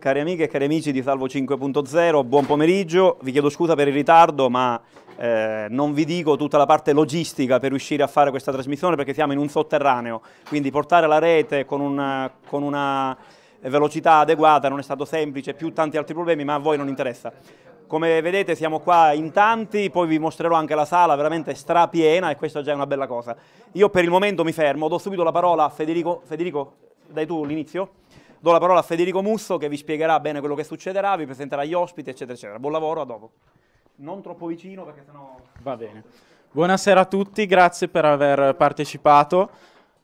Cari amiche e cari amici di Salvo 5.0, buon pomeriggio. Vi chiedo scusa per il ritardo, ma eh, non vi dico tutta la parte logistica per riuscire a fare questa trasmissione perché siamo in un sotterraneo, quindi portare la rete con una, con una velocità adeguata non è stato semplice, più tanti altri problemi, ma a voi non interessa. Come vedete siamo qua in tanti, poi vi mostrerò anche la sala veramente strapiena e questa già è una bella cosa. Io per il momento mi fermo, do subito la parola a Federico. Federico, dai tu l'inizio. Do la parola a Federico Musso che vi spiegherà bene quello che succederà, vi presenterà gli ospiti, eccetera, eccetera. Buon lavoro, a dopo. Non troppo vicino perché sennò... Va bene. Buonasera a tutti, grazie per aver partecipato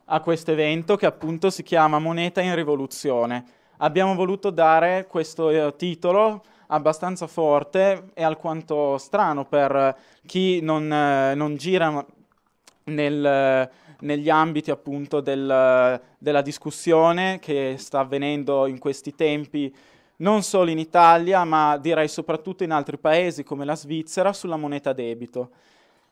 a questo evento che appunto si chiama Moneta in rivoluzione. Abbiamo voluto dare questo eh, titolo abbastanza forte e alquanto strano per chi non, eh, non gira nel negli ambiti appunto del, della discussione che sta avvenendo in questi tempi non solo in Italia ma direi soprattutto in altri paesi come la Svizzera sulla moneta debito.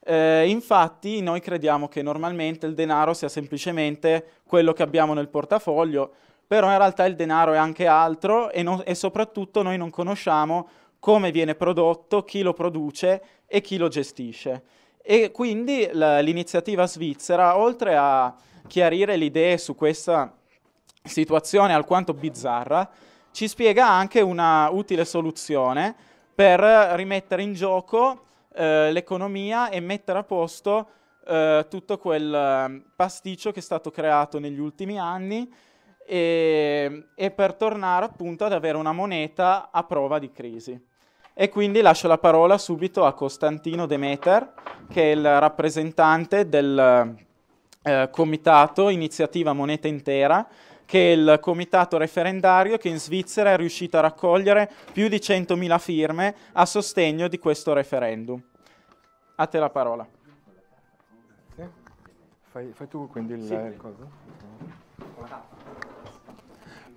Eh, infatti noi crediamo che normalmente il denaro sia semplicemente quello che abbiamo nel portafoglio, però in realtà il denaro è anche altro e, non, e soprattutto noi non conosciamo come viene prodotto, chi lo produce e chi lo gestisce. E quindi l'iniziativa svizzera, oltre a chiarire le idee su questa situazione alquanto bizzarra, ci spiega anche una utile soluzione per rimettere in gioco eh, l'economia e mettere a posto eh, tutto quel ehm, pasticcio che è stato creato negli ultimi anni e, ehm, e per tornare appunto ad avere una moneta a prova di crisi. E quindi lascio la parola subito a Costantino Demeter, che è il rappresentante del eh, comitato Iniziativa Moneta Intera, che è il comitato referendario che in Svizzera è riuscito a raccogliere più di 100.000 firme a sostegno di questo referendum. A te la parola. Fai, fai, tu quindi il, sì. il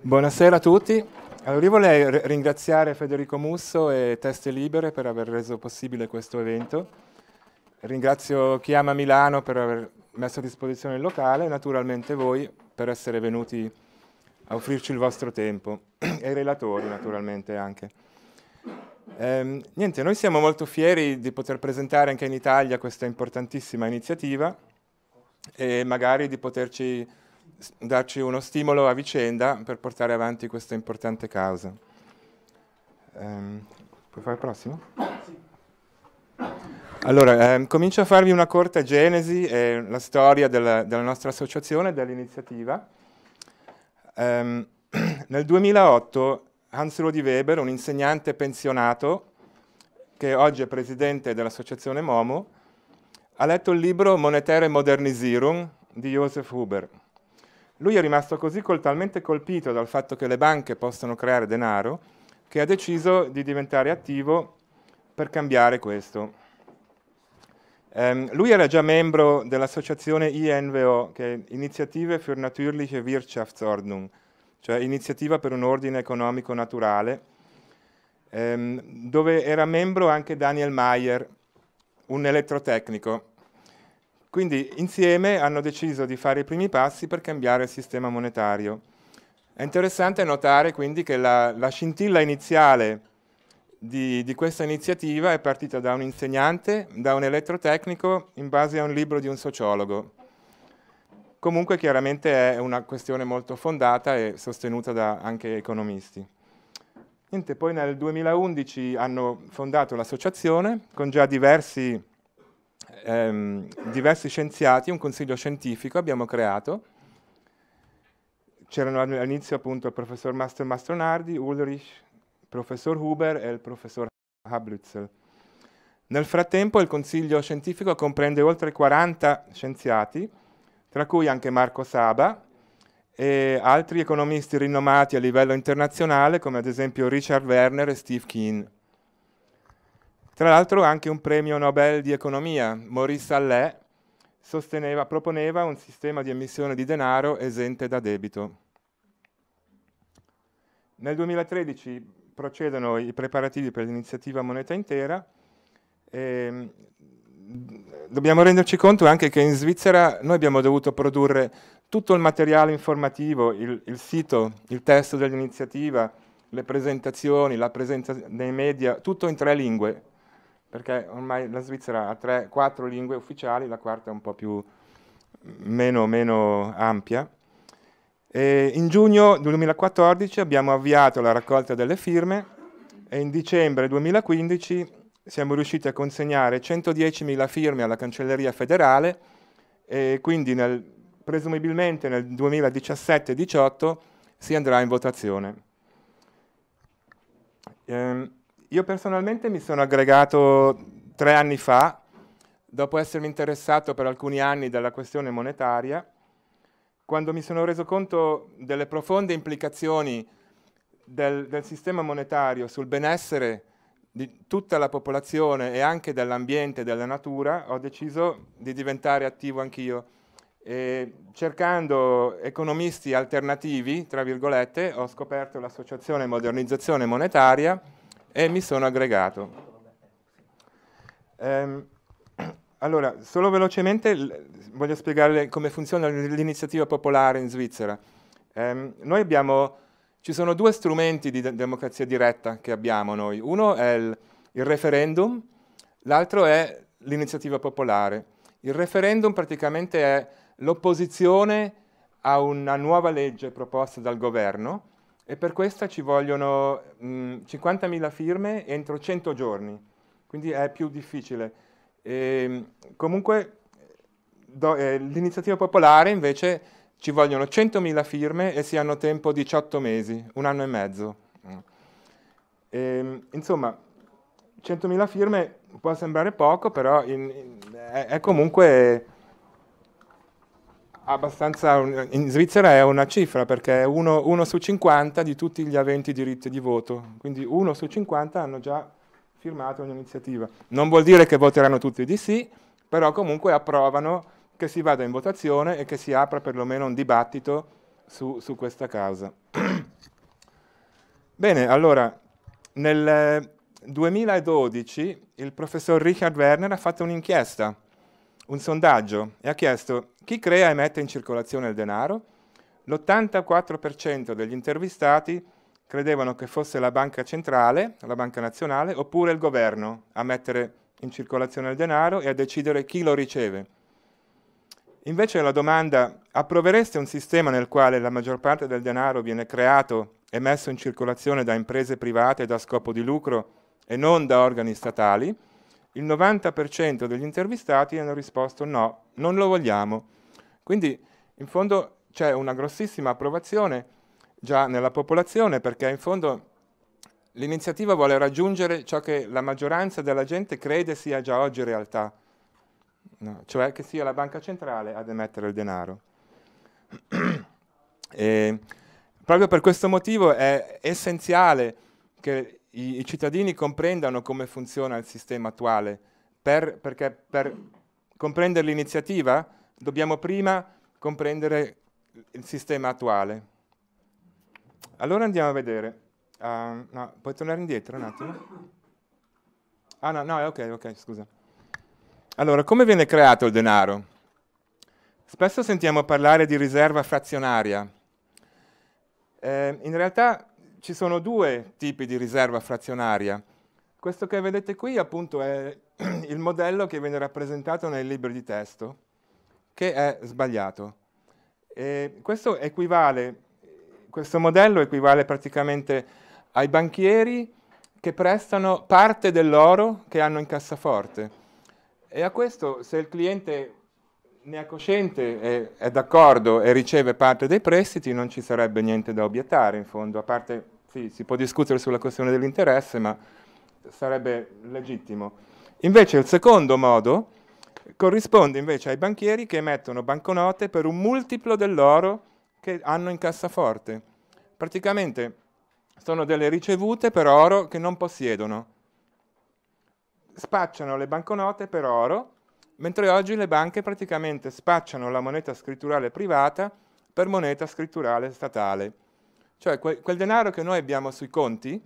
Buonasera a tutti. Allora io vorrei ringraziare Federico Musso e Teste Libere per aver reso possibile questo evento. Ringrazio chi ama Milano per aver messo a disposizione il locale e naturalmente voi per essere venuti a offrirci il vostro tempo e i relatori naturalmente anche. Ehm, niente, noi siamo molto fieri di poter presentare anche in Italia questa importantissima iniziativa e magari di poterci darci uno stimolo a vicenda per portare avanti questa importante causa. Um, puoi fare il prossimo? Allora, ehm, comincio a farvi una corta genesi e eh, la storia della, della nostra associazione dell'iniziativa. Um, nel 2008 Hans Rudi Weber, un insegnante pensionato, che oggi è presidente dell'associazione Momo, ha letto il libro Monetere Modernisierung di Joseph Huber. Lui è rimasto così col, talmente colpito dal fatto che le banche possono creare denaro che ha deciso di diventare attivo per cambiare questo. Um, lui era già membro dell'associazione INVO, che è Iniziative für natürliche Wirtschaftsordnung, cioè Iniziativa per un ordine economico naturale, um, dove era membro anche Daniel Mayer, un elettrotecnico, quindi insieme hanno deciso di fare i primi passi per cambiare il sistema monetario. È interessante notare quindi che la, la scintilla iniziale di, di, questa iniziativa è partita da un insegnante, da un elettrotecnico, in base a un libro di un sociologo. Comunque chiaramente è una questione molto fondata e sostenuta da anche economisti. Niente, poi nel 2011 hanno fondato l'associazione con già diversi ehm, diversi scienziati, un consiglio scientifico abbiamo creato. C'erano all'inizio appunto il professor Master Mastronardi, Ulrich, il professor Huber e il professor Hablitzel. Nel frattempo il consiglio scientifico comprende oltre 40 scienziati, tra cui anche Marco Saba e altri economisti rinomati a livello internazionale come ad esempio Richard Werner e Steve Keane. Tra l'altro anche un premio Nobel di economia, Maurice Allais, sosteneva, proponeva un sistema di emissione di denaro esente da debito. Nel 2013 procedono i preparativi per l'iniziativa Moneta Intera. E dobbiamo renderci conto anche che in Svizzera noi abbiamo dovuto produrre tutto il materiale informativo, il, il sito, il testo dell'iniziativa, le presentazioni, la presenza nei media, tutto in tre lingue, perché ormai la Svizzera ha tre, quattro lingue ufficiali, la quarta è un po' più meno, meno ampia. E in giugno 2014 abbiamo avviato la raccolta delle firme e in dicembre 2015 siamo riusciti a consegnare 110.000 firme alla Cancelleria federale e quindi nel, presumibilmente nel 2017-18 si andrà in votazione. Ehm, io personalmente mi sono aggregato tre anni fa, dopo essermi interessato per alcuni anni della questione monetaria, quando mi sono reso conto delle profonde implicazioni del, del sistema monetario sul benessere di tutta la popolazione e anche dell'ambiente e della natura, ho deciso di diventare attivo anch'io. E cercando economisti alternativi, tra virgolette, ho scoperto l'associazione modernizzazione monetaria, e mi sono aggregato. Um, allora, solo velocemente voglio spiegare come funziona l'iniziativa popolare in Svizzera. Um, noi abbiamo, ci sono due strumenti di democrazia diretta che abbiamo noi. Uno è il, il referendum, l'altro è l'iniziativa popolare. Il referendum praticamente è l'opposizione a una nuova legge proposta dal governo e per questa ci vogliono 50.000 mm, firme entro 100 giorni, quindi è più difficile. E, ehm, comunque do, eh, l'iniziativa popolare invece ci vogliono 100.000 firme e si hanno tempo 18 mesi, un anno e mezzo. E, ehm, insomma, 100.000 firme può sembrare poco, però in, in, è, è comunque abbastanza in Svizzera è una cifra perché è 1 su 50 di tutti gli aventi diritto di voto, quindi 1 su 50 hanno già firmato un'iniziativa. Non vuol dire che voteranno tutti di sì, però comunque approvano che si vada in votazione e che si apra perlomeno un dibattito su, su questa causa. Bene, allora, nel 2012 il professor Richard Werner ha fatto un'inchiesta un sondaggio e ha chiesto chi crea e mette in circolazione il denaro? L'84% degli intervistati credevano che fosse la banca centrale, la banca nazionale, oppure il governo a mettere in circolazione il denaro e a decidere chi lo riceve. Invece la domanda, approvereste un sistema nel quale la maggior parte del denaro viene creato e messo in circolazione da imprese private da scopo di lucro e non da organi statali? il 90% degli intervistati hanno risposto no, non lo vogliamo. Quindi in fondo c'è una grossissima approvazione già nella popolazione perché in fondo l'iniziativa vuole raggiungere ciò che la maggioranza della gente crede sia già oggi realtà, no, cioè che sia la banca centrale ad emettere il denaro. e proprio per questo motivo è essenziale che i, i cittadini comprendano come funziona il sistema attuale, per, perché per comprendere l'iniziativa dobbiamo prima comprendere il sistema attuale. Allora andiamo a vedere. Uh, no, puoi tornare indietro un attimo? Ah no, no, ok, ok, scusa. Allora, come viene creato il denaro? Spesso sentiamo parlare di riserva frazionaria. Eh, in realtà ci sono due tipi di riserva frazionaria. Questo che vedete qui appunto è il modello che viene rappresentato nei libri di testo, che è sbagliato. E questo, equivale, questo modello equivale praticamente ai banchieri che prestano parte dell'oro che hanno in cassaforte. E a questo, se il cliente ne è cosciente, è, è d'accordo e riceve parte dei prestiti, non ci sarebbe niente da obiettare, in fondo, a parte sì, si può discutere sulla questione dell'interesse, ma sarebbe legittimo. Invece il secondo modo corrisponde invece ai banchieri che emettono banconote per un multiplo dell'oro che hanno in cassaforte. Praticamente sono delle ricevute per oro che non possiedono. Spacciano le banconote per oro mentre oggi le banche praticamente spacciano la moneta scritturale privata per moneta scritturale statale. Cioè quel, quel denaro che noi abbiamo sui conti,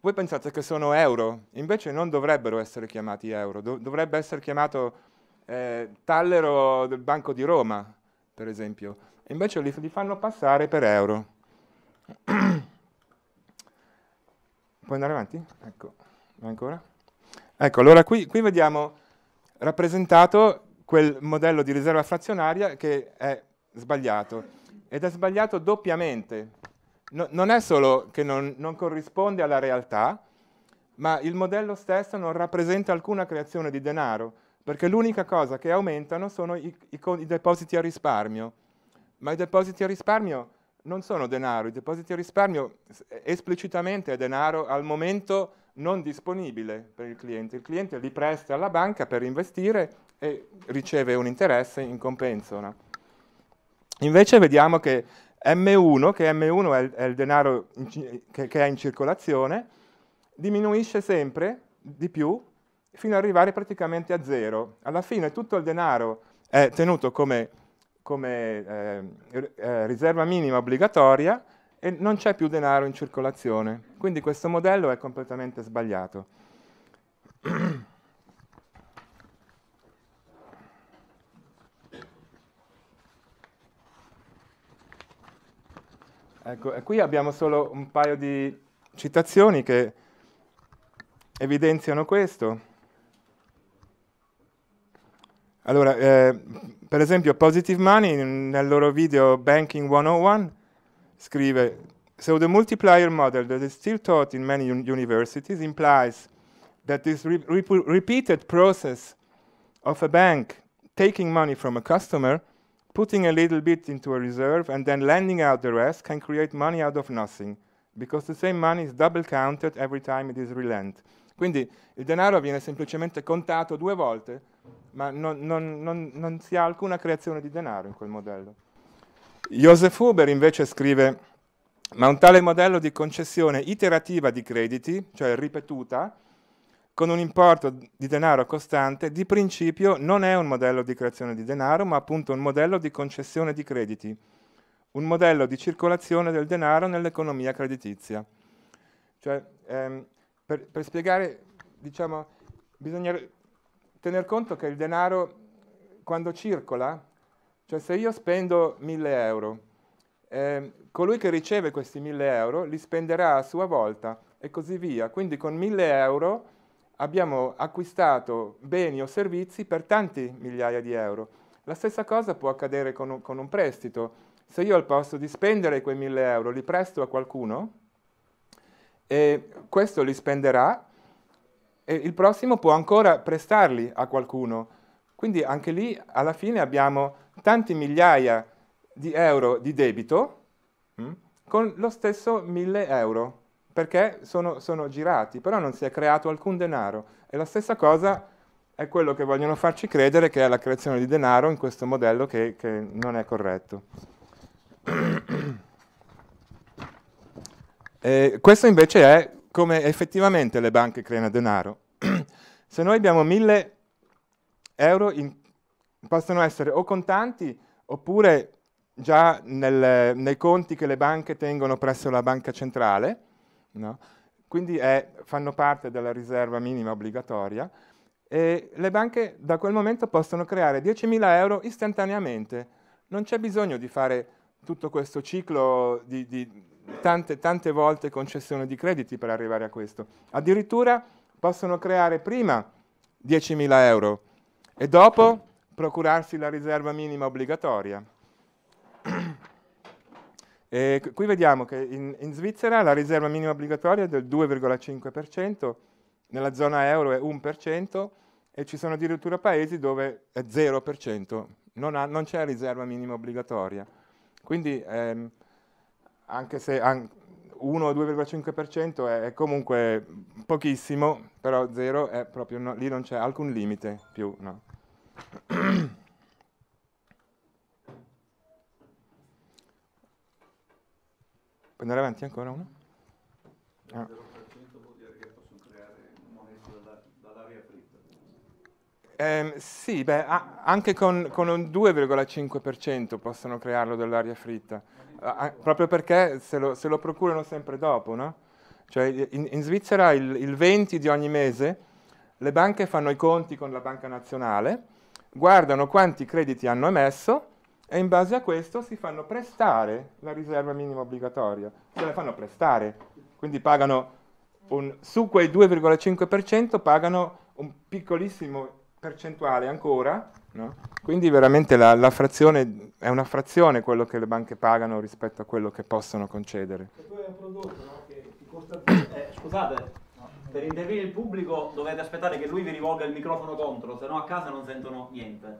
voi pensate che sono euro, invece non dovrebbero essere chiamati euro, dov dovrebbe essere chiamato eh, tallero del Banco di Roma, per esempio, invece li, li fanno passare per euro. Puoi andare avanti? Ecco, ancora? Ecco, allora qui, qui vediamo rappresentato quel modello di riserva frazionaria che è sbagliato. Ed è sbagliato doppiamente. No, non è solo che non, non corrisponde alla realtà, ma il modello stesso non rappresenta alcuna creazione di denaro, perché l'unica cosa che aumentano sono i, i, i, depositi a risparmio. Ma i depositi a risparmio non sono denaro, i depositi a risparmio esplicitamente è denaro al momento non disponibile per il cliente. Il cliente li presta alla banca per investire e riceve un interesse in compenso. No? Invece vediamo che M1, che M1 è il, è il denaro in, che, che è in circolazione, diminuisce sempre di più fino ad arrivare praticamente a zero. Alla fine tutto il denaro è tenuto come, come eh, eh riserva minima obbligatoria e non c'è più denaro in circolazione. Quindi questo modello è completamente sbagliato. Ecco, e qui abbiamo solo un paio di citazioni che evidenziano questo. Allora, eh, per esempio Positive Money nel loro video Banking 101 scrive, so the multiplier model that is still taught in many un universities implies that this re rep repeated process of a bank taking money from a customer, putting a little bit into a reserve, and then lending out the rest can create money out of nothing, because the same money is double counted every time it is relent. Quindi il denaro viene semplicemente contato due volte, ma non, non, non, non si ha alcuna creazione di denaro in quel modello. Josef Huber invece scrive, ma un tale modello di concessione iterativa di crediti, cioè ripetuta, con un importo di denaro costante, di principio non è un modello di creazione di denaro, ma appunto un modello di concessione di crediti, un modello di circolazione del denaro nell'economia creditizia. Cioè, ehm, per, per, spiegare, diciamo, bisogna tener conto che il denaro, quando circola, cioè se io spendo 1000 euro, eh, colui che riceve questi 1000 euro li spenderà a sua volta e così via. Quindi con 1000 euro abbiamo acquistato beni o servizi per tanti migliaia di euro. La stessa cosa può accadere con un, con un prestito. Se io al posto di spendere quei 1000 euro li presto a qualcuno, e questo li spenderà e il prossimo può ancora prestarli a qualcuno. Quindi anche lì alla fine abbiamo tante migliaia di euro di debito mh, mm, con lo stesso 1000 euro, perché sono, sono girati, però non si è creato alcun denaro. E la stessa cosa è quello che vogliono farci credere che è la creazione di denaro in questo modello che, che non è corretto. E questo invece è come effettivamente le banche creano denaro. Se noi abbiamo 1000 euro in possono essere o contanti oppure già nel, nei conti che le banche tengono presso la banca centrale, no? quindi è, fanno parte della riserva minima obbligatoria e le banche da quel momento possono creare 10.000 euro istantaneamente. Non c'è bisogno di fare tutto questo ciclo di, di tante, tante volte concessione di crediti per arrivare a questo. Addirittura possono creare prima 10.000 euro e dopo procurarsi la riserva minima obbligatoria. E qui vediamo che in, in, Svizzera la riserva minima obbligatoria è del 2,5%, nella zona euro è 1% e ci sono addirittura paesi dove è 0%, non, ha, non c'è riserva minima obbligatoria. Quindi ehm, anche se an 1 o 2,5% è, è, comunque pochissimo, però 0 è proprio no, lì non c'è alcun limite più. No. Puoi andare avanti ancora uno? Ah. Eh, sì, beh, anche con, con un 2,5% possono crearlo dell'aria fritta, ah, proprio perché se lo, se lo, procurano sempre dopo, no? Cioè, in, in Svizzera il, il 20 di ogni mese le banche fanno i conti con la banca nazionale, guardano quanti crediti hanno emesso e in base a questo si fanno prestare la riserva minima obbligatoria, se la fanno prestare, quindi pagano un, su quei 2,5% pagano un piccolissimo percentuale ancora, no? quindi veramente la, la, frazione è una frazione quello che le banche pagano rispetto a quello che possono concedere. Se tu hai un prodotto no, che ti costa, eh, scusate, per intervenire il pubblico dovete aspettare che lui vi rivolga il microfono contro, se no a casa non sentono niente.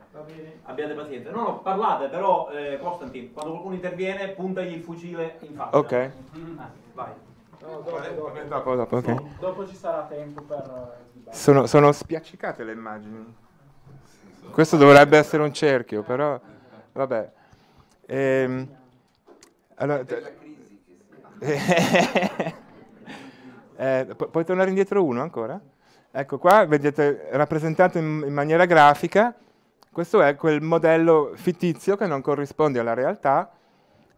Abbiate pazienza. No, no, parlate, però eh, Costantin, quando qualcuno interviene puntagli il fucile in faccia. Ok. Mm-hmm. Ah, vai. No, dopo, dopo. Dopo, dopo, okay. dopo, ci sarà tempo per... Eh, sono, sono spiaccicate le immagini. Questo dovrebbe essere un cerchio, però... Vabbè. Ehm, allora... Eh, puoi tornare indietro uno ancora? Ecco qua, vedete rappresentato in, in maniera grafica, questo è quel modello fittizio che non corrisponde alla realtà,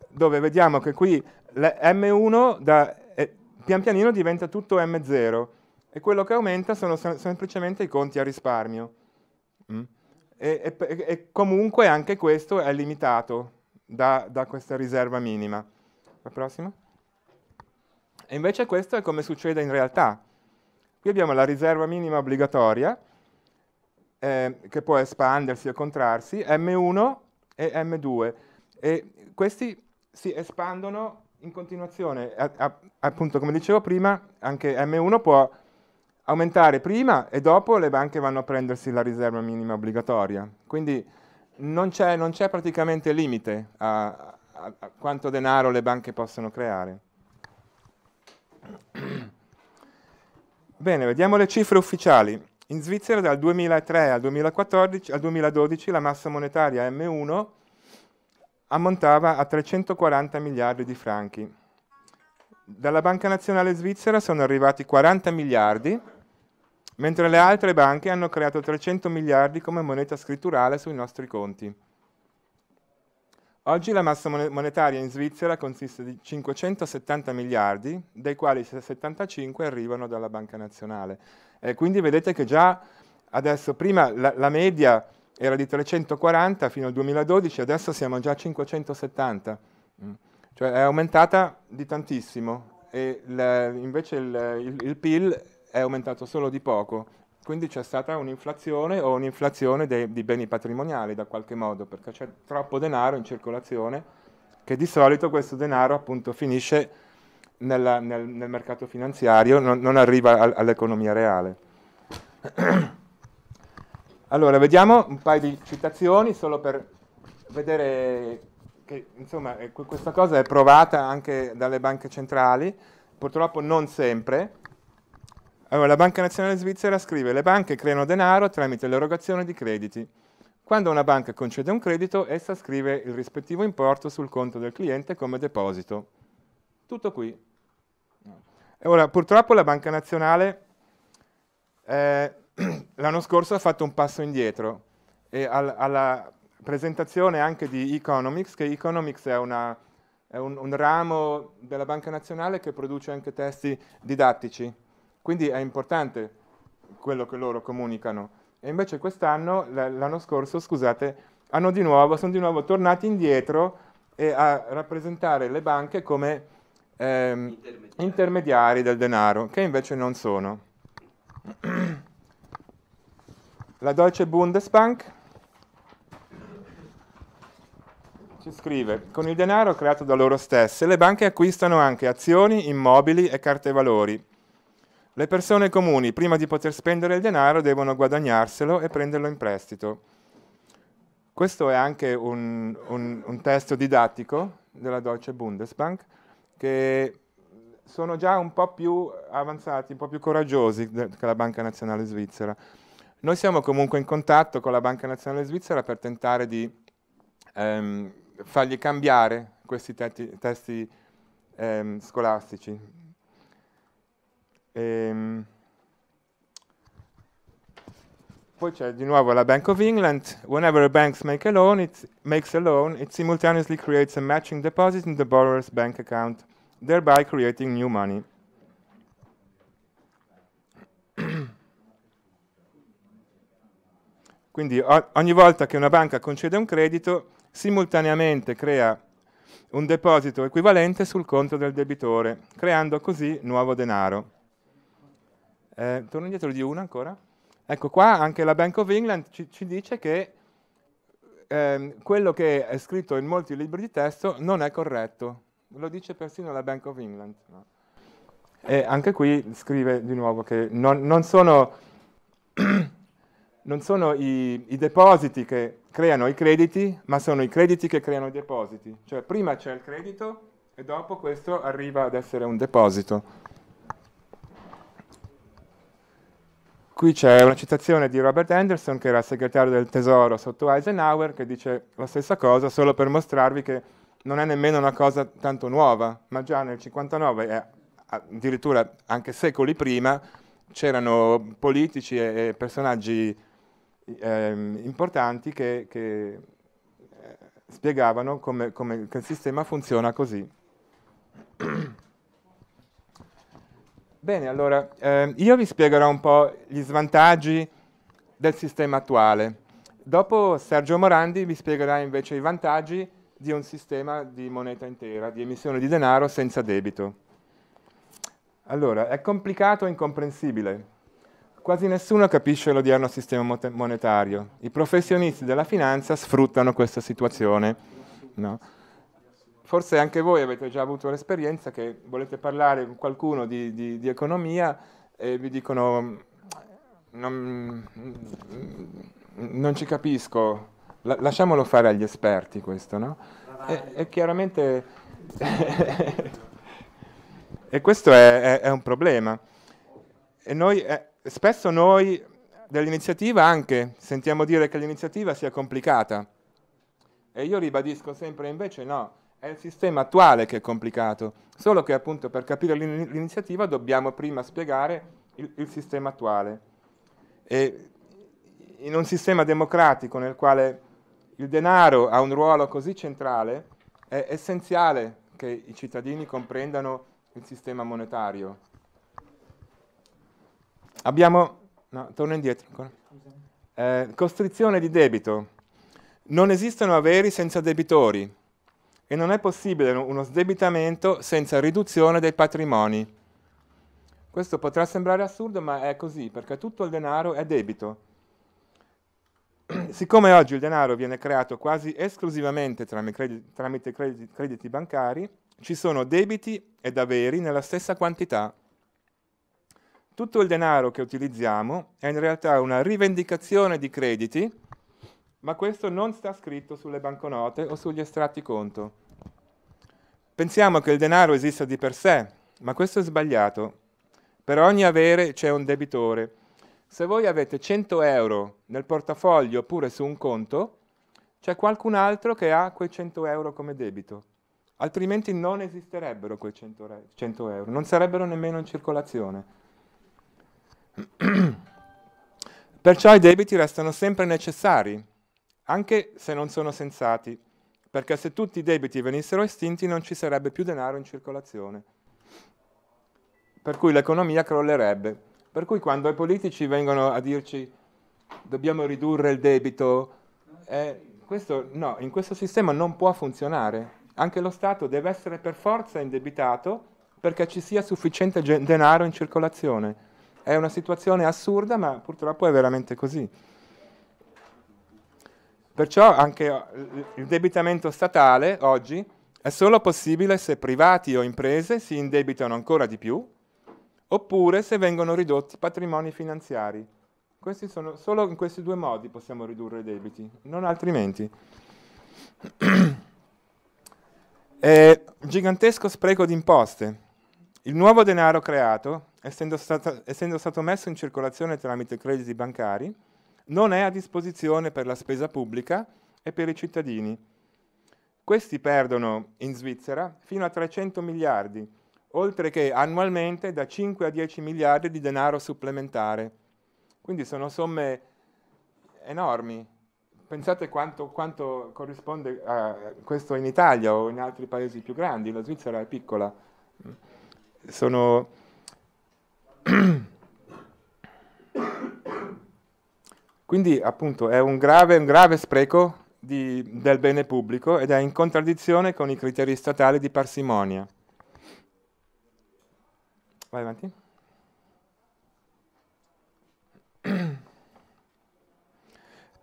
dove vediamo che qui M1 da, eh, pian pianino diventa tutto M0 e quello che aumenta sono sem- semplicemente i conti a risparmio. Mm. E, e, e, comunque anche questo è limitato da, da questa riserva minima. La prossima. E invece questo è come succede in realtà. Qui abbiamo la riserva minima obbligatoria, eh, che può espandersi o contrarsi, M1 e M2. E questi si espandono in continuazione. A, a, appunto, come dicevo prima, anche M1 può aumentare prima e dopo le banche vanno a prendersi la riserva minima obbligatoria. Quindi non c'è, praticamente limite a, a, a quanto denaro le banche possono creare. Bene, vediamo le cifre ufficiali. In Svizzera dal 2003 al 2014, al 2012 la massa monetaria M1 ammontava a 340 miliardi di franchi. Dalla Banca Nazionale Svizzera sono arrivati 40 miliardi, mentre le altre banche hanno creato 300 miliardi come moneta scritturale sui nostri conti. Oggi la massa monetaria in Svizzera consiste di 570 miliardi, dei quali 75 arrivano dalla Banca Nazionale. Eh, quindi vedete che già adesso, prima la, la media era di 340 fino al 2012, adesso siamo già a 570, mm. cioè è aumentata di tantissimo e il, invece il, il, il PIL è aumentato solo di poco. Quindi c'è stata un'inflazione o un'inflazione dei, di beni patrimoniali da qualche modo, perché c'è troppo denaro in circolazione che di solito questo denaro appunto finisce nella, nel, nel, mercato finanziario, non, non arriva al, all'economia reale. Allora, vediamo un paio di citazioni solo per vedere che insomma, eh, questa cosa è provata anche dalle banche centrali, purtroppo non sempre, allora, la Banca Nazionale Svizzera scrive le banche creano denaro tramite l'erogazione di crediti. Quando una banca concede un credito, essa scrive il rispettivo importo sul conto del cliente come deposito. Tutto qui. E ora, purtroppo la Banca Nazionale eh, l'anno scorso ha fatto un passo indietro e al, alla presentazione anche di Economics, che Economics è, una, è un, un ramo della Banca Nazionale che produce anche testi didattici quindi è importante quello che loro comunicano. E invece quest'anno, l'anno scorso, scusate, di nuovo, sono di nuovo tornati indietro e a rappresentare le banche come ehm, intermediari. intermediari del denaro, che invece non sono. La Deutsche Bundesbank ci scrive, con il denaro creato da loro stesse, le banche acquistano anche azioni, immobili e carte valori le persone comuni, prima di poter spendere il denaro, devono guadagnarselo e prenderlo in prestito. Questo è anche un, un, un testo didattico della Deutsche Bundesbank, che sono già un po' più avanzati, un po' più coraggiosi che la Banca Nazionale Svizzera. Noi siamo comunque in contatto con la Banca Nazionale Svizzera per tentare di ehm, fargli cambiare questi testi, testi ehm, scolastici. Ehm. Poi c'è di nuovo la Bank of England. Whenever a bank a loan, makes a loan, it simultaneously creates a matching deposit in the borrower's bank account, thereby creating new money. Quindi ogni volta che una banca concede un credito, simultaneamente crea un deposito equivalente sul conto del debitore, creando così nuovo denaro. Eh, torno indietro di una ancora. Ecco qua anche la Bank of England ci, ci dice che eh, quello che è scritto in molti libri di testo non è corretto. Lo dice persino la Bank of England. No? E anche qui scrive di nuovo che non, non sono, non sono i, i, depositi che creano i crediti, ma sono i crediti che creano i depositi. Cioè prima c'è il credito e dopo questo arriva ad essere un deposito. Qui c'è una citazione di Robert Anderson, che era segretario del Tesoro sotto Eisenhower, che dice la stessa cosa solo per mostrarvi che non è nemmeno una cosa tanto nuova, ma già nel 59, eh, addirittura anche secoli prima, c'erano politici e, e personaggi eh, importanti che, che eh, spiegavano come, come, il sistema funziona così. Bene, allora eh, io vi spiegherò un po' gli svantaggi del sistema attuale. Dopo Sergio Morandi vi spiegherà invece i vantaggi di un sistema di moneta intera, di emissione di denaro senza debito. Allora, è complicato e incomprensibile. Quasi nessuno capisce l'odierno sistema monetario. I professionisti della finanza sfruttano questa situazione. No? forse anche voi avete già avuto l'esperienza che volete parlare con qualcuno di, di, di economia e vi dicono non, non ci capisco, La, lasciamolo fare agli esperti questo, no? E, e chiaramente... e questo è, è, è, un problema. E noi, eh, spesso noi dell'iniziativa anche sentiamo dire che l'iniziativa sia complicata. E io ribadisco sempre invece no, è il sistema attuale che è complicato, solo che appunto per capire l'iniziativa dobbiamo prima spiegare il, il sistema attuale. E in un sistema democratico nel quale il denaro ha un ruolo così centrale, è essenziale che i cittadini comprendano il sistema monetario. Abbiamo, no, torno indietro ancora. Eh, costrizione di debito. Non esistono averi senza debitori e non è possibile uno sdebitamento senza riduzione dei patrimoni. Questo potrà sembrare assurdo, ma è così, perché tutto il denaro è debito. Siccome oggi il denaro viene creato quasi esclusivamente tramite crediti bancari, ci sono debiti ed averi nella stessa quantità. Tutto il denaro che utilizziamo è in realtà una rivendicazione di crediti ma questo non sta scritto sulle banconote o sugli estratti conto. Pensiamo che il denaro esista di per sé, ma questo è sbagliato. Per ogni avere c'è un debitore. Se voi avete 100 euro nel portafoglio oppure su un conto, c'è qualcun altro che ha quei 100 euro come debito. Altrimenti non esisterebbero quei 100 euro, non sarebbero nemmeno in circolazione. Perciò i debiti restano sempre necessari, anche se non sono sensati, perché se tutti i debiti venissero estinti non ci sarebbe più denaro in circolazione, per cui l'economia crollerebbe. Per cui quando i politici vengono a dirci dobbiamo ridurre il debito, eh, questo, no, in questo sistema non può funzionare. Anche lo Stato deve essere per forza indebitato perché ci sia sufficiente denaro in circolazione. È una situazione assurda, ma purtroppo è veramente così. Perciò anche eh, il debitamento statale oggi è solo possibile se privati o imprese si indebitano ancora di più oppure se vengono ridotti patrimoni finanziari. Sono, solo in questi due modi possiamo ridurre i debiti, non altrimenti. È un gigantesco spreco di imposte. Il nuovo denaro creato, essendo, stata, essendo stato messo in circolazione tramite crediti bancari, non è a disposizione per la spesa pubblica e per i cittadini. Questi perdono in Svizzera fino a 300 miliardi, oltre che annualmente da 5 a 10 miliardi di denaro supplementare. Quindi sono somme enormi. Pensate quanto, quanto corrisponde a questo in Italia o in altri paesi più grandi, la Svizzera è piccola. Sono Quindi appunto è un grave, un grave spreco di, del bene pubblico ed è in contraddizione con i criteri statali di parsimonia. Vai avanti.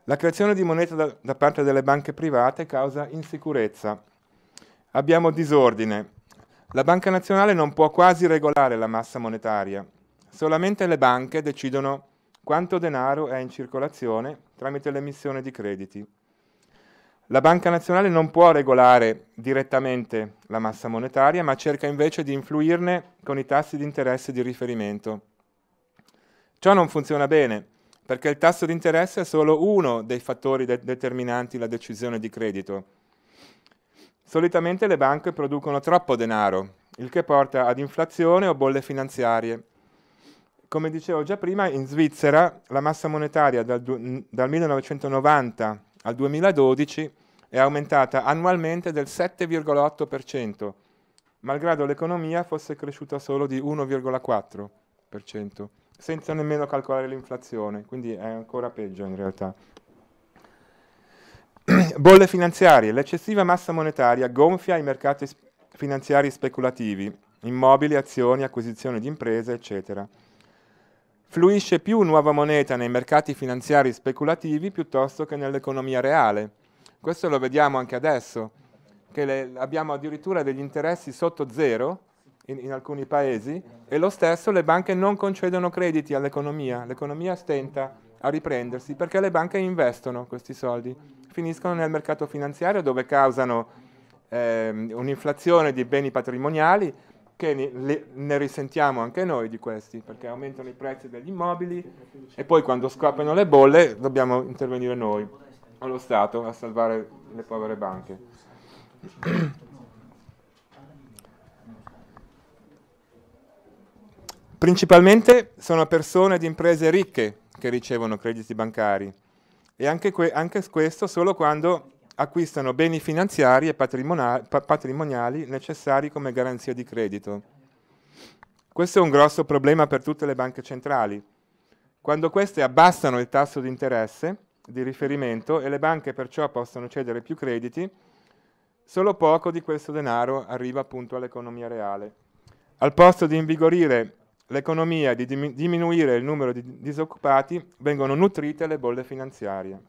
La creazione di moneta da, da, parte delle banche private causa insicurezza. Abbiamo disordine. La Banca Nazionale non può quasi regolare la massa monetaria. Solamente le banche decidono quanto denaro è in circolazione tramite l'emissione di crediti. La Banca Nazionale non può regolare direttamente la massa monetaria, ma cerca invece di influirne con i tassi di interesse di riferimento. Ciò non funziona bene, perché il tasso di interesse è solo uno dei fattori de- determinanti la decisione di credito. Solitamente le banche producono troppo denaro, il che porta ad inflazione o bolle finanziarie come dicevo già prima, in Svizzera la massa monetaria dal, dal 1990 al 2012 è aumentata annualmente del 7,8%, malgrado l'economia fosse cresciuta solo di 1,4%, senza nemmeno calcolare l'inflazione, quindi è ancora peggio in realtà. Bolle finanziarie. L'eccessiva massa monetaria gonfia i mercati finanziari speculativi, immobili, azioni, acquisizioni di imprese, eccetera. Fluisce più nuova moneta nei mercati finanziari speculativi piuttosto che nell'economia reale. Questo lo vediamo anche adesso, che le, abbiamo addirittura degli interessi sotto zero in, in alcuni paesi e lo stesso le banche non concedono crediti all'economia, l'economia stenta a riprendersi perché le banche investono questi soldi, finiscono nel mercato finanziario dove causano eh, un'inflazione di beni patrimoniali che ne, le, ne, risentiamo anche noi di questi, perché aumentano i prezzi degli immobili e poi quando scoppiano le bolle dobbiamo intervenire noi, allo Stato, a salvare le povere banche. Principalmente sono persone di imprese ricche che ricevono crediti bancari e anche, que- anche questo solo quando acquistano beni finanziari e patrimoniali necessari come garanzia di credito. Questo è un grosso problema per tutte le banche centrali. Quando queste abbassano il tasso di interesse di riferimento e le banche perciò possono cedere più crediti, solo poco di questo denaro arriva appunto all'economia reale. Al posto di invigorire l'economia e di diminuire il numero di disoccupati, vengono nutrite le bolle finanziarie.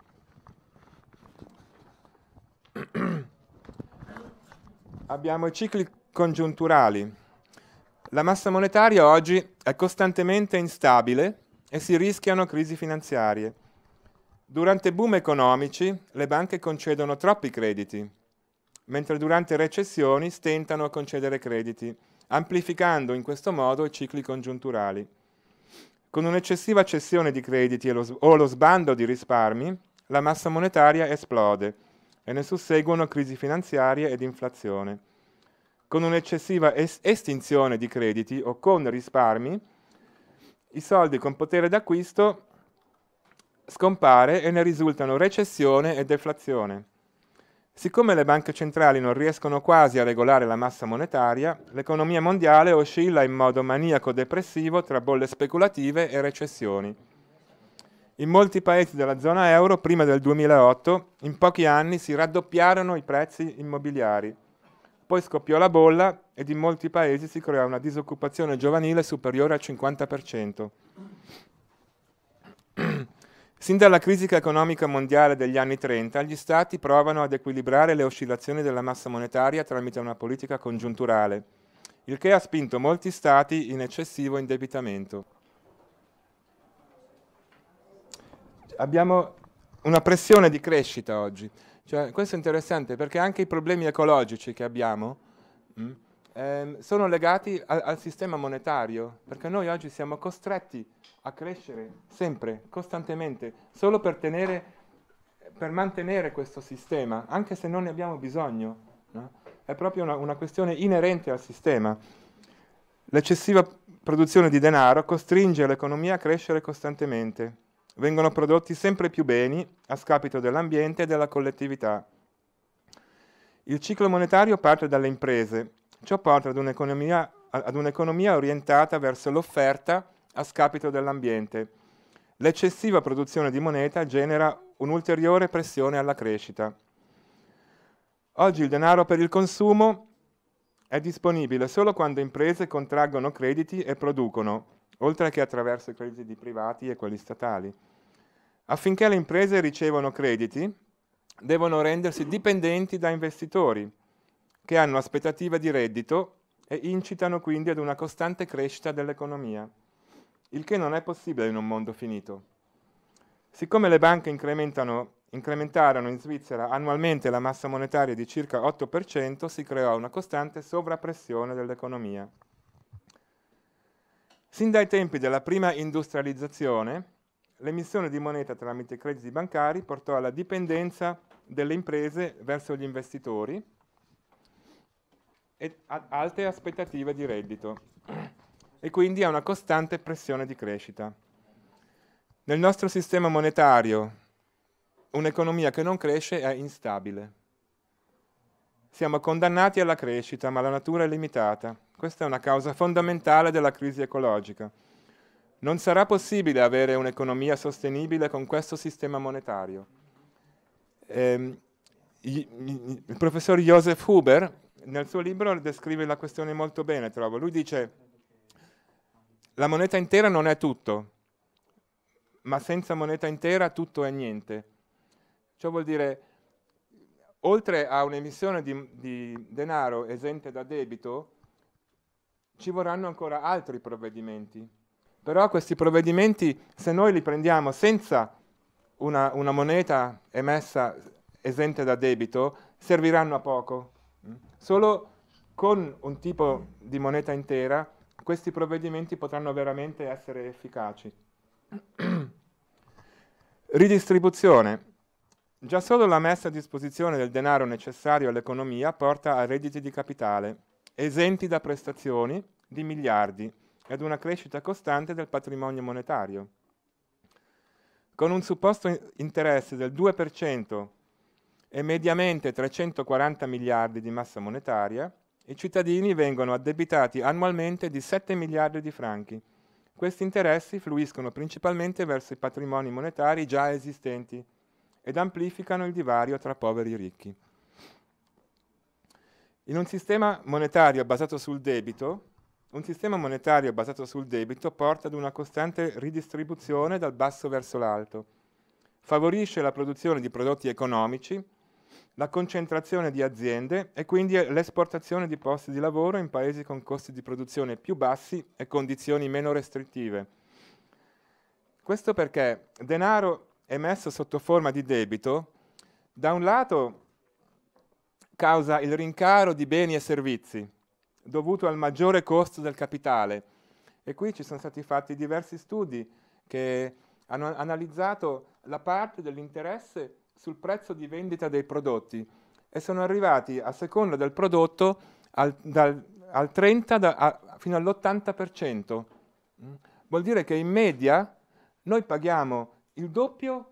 Abbiamo i cicli congiunturali. La massa monetaria oggi è costantemente instabile e si rischiano crisi finanziarie. Durante boom economici le banche concedono troppi crediti, mentre durante recessioni stentano a concedere crediti, amplificando in questo modo i cicli congiunturali. Con un'eccessiva cessione di crediti lo, o lo sbando di risparmi, la massa monetaria esplode e ne susseguono crisi finanziarie ed inflazione, con un'eccessiva es- estinzione di crediti o con risparmi, i soldi con potere d'acquisto scompare e ne risultano recessione e deflazione. Siccome le banche centrali non riescono quasi a regolare la massa monetaria, l'economia mondiale oscilla in modo maniaco-depressivo tra bolle speculative e recessioni. In molti paesi della zona euro, prima del 2008, in pochi anni si raddoppiarono i prezzi immobiliari. Poi scoppiò la bolla ed in molti paesi si creò una disoccupazione giovanile superiore al 50%. Sin dalla crisi economica mondiale degli anni 30, gli Stati provano ad equilibrare le oscillazioni della massa monetaria tramite una politica congiunturale, il che ha spinto molti Stati in eccessivo indebitamento. abbiamo una pressione di crescita oggi. Cioè, questo è interessante perché anche i problemi ecologici che abbiamo mh, mm, ehm, sono legati a, al sistema monetario, perché noi oggi siamo costretti a crescere sempre, costantemente, solo per, tenere, per mantenere questo sistema, anche se non ne abbiamo bisogno. No? È proprio una, una questione inerente al sistema. L'eccessiva produzione di denaro costringe l'economia a crescere costantemente vengono prodotti sempre più beni a scapito dell'ambiente e della collettività. Il ciclo monetario parte dalle imprese, ciò porta ad un'economia, ad un'economia orientata verso l'offerta a scapito dell'ambiente. L'eccessiva produzione di moneta genera un'ulteriore pressione alla crescita. Oggi il denaro per il consumo è disponibile solo quando imprese contraggono crediti e producono, oltre che attraverso i crediti di privati e quelli statali. Affinché le imprese ricevano crediti, devono rendersi dipendenti da investitori che hanno aspettative di reddito e incitano quindi ad una costante crescita dell'economia, il che non è possibile in un mondo finito. Siccome le banche incrementarono in Svizzera annualmente la massa monetaria di circa 8%, si creò una costante sovrappressione dell'economia. Sin dai tempi della prima industrializzazione, l'emissione di moneta tramite crediti bancari portò alla dipendenza delle imprese verso gli investitori e alte aspettative di reddito e quindi a una costante pressione di crescita. Nel nostro sistema monetario un'economia che non cresce è instabile. Siamo condannati alla crescita, ma la natura è limitata. Questa è una causa fondamentale della crisi ecologica. Non sarà possibile avere un'economia sostenibile con questo sistema monetario. Eh, il professor Joseph Huber nel suo libro descrive la questione molto bene, trovo. Lui dice, la moneta intera non è tutto, ma senza moneta intera tutto è niente. Ciò vuol dire, oltre a un'emissione di, di denaro esente da debito, ci vorranno ancora altri provvedimenti. Però questi provvedimenti, se noi li prendiamo senza una, una, moneta emessa esente da debito, serviranno a poco. Mm? Solo con un tipo di moneta intera questi provvedimenti potranno veramente essere efficaci. Ridistribuzione. Già solo la messa a disposizione del denaro necessario all'economia porta a redditi di capitale, esenti da prestazioni di miliardi, e ad una crescita costante del patrimonio monetario. Con un supposto interesse del 2% e mediamente 340 miliardi di massa monetaria, i cittadini vengono addebitati annualmente di 7 miliardi di franchi. Questi interessi fluiscono principalmente verso i patrimoni monetari già esistenti ed amplificano il divario tra poveri e ricchi. In un sistema monetario basato sul debito, un sistema monetario basato sul debito porta ad una costante ridistribuzione dal basso verso l'alto, favorisce la produzione di prodotti economici, la concentrazione di aziende e quindi l'esportazione di posti di lavoro in paesi con costi di produzione più bassi e condizioni meno restrittive. Questo perché denaro emesso sotto forma di debito, da un lato causa il rincaro di beni e servizi dovuto al maggiore costo del capitale. E qui ci sono stati fatti diversi studi che hanno analizzato la parte dell'interesse sul prezzo di vendita dei prodotti e sono arrivati a seconda del prodotto al, dal, al 30 da, a, fino all'80%. Vuol dire che in media noi paghiamo il doppio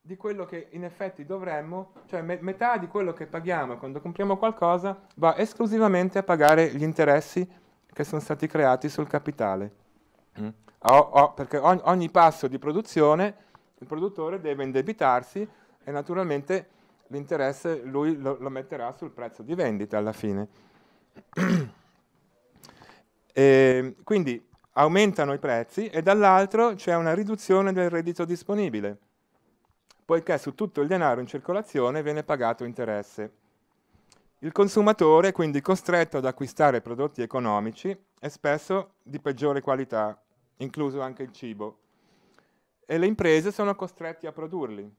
di quello che in effetti dovremmo, cioè me- metà di quello che paghiamo quando compriamo qualcosa va esclusivamente a pagare gli interessi che sono stati creati sul capitale. Mm. O- o- perché ogni, ogni passo di produzione il produttore deve indebitarsi e naturalmente l'interesse lui lo, lo metterà sul prezzo di vendita alla fine. e, quindi aumentano i prezzi e dall'altro c'è una riduzione del reddito disponibile, poiché su tutto il denaro in circolazione viene pagato interesse. Il consumatore è quindi costretto ad acquistare prodotti economici e spesso di peggiore qualità, incluso anche il cibo, e le imprese sono costrette a produrli.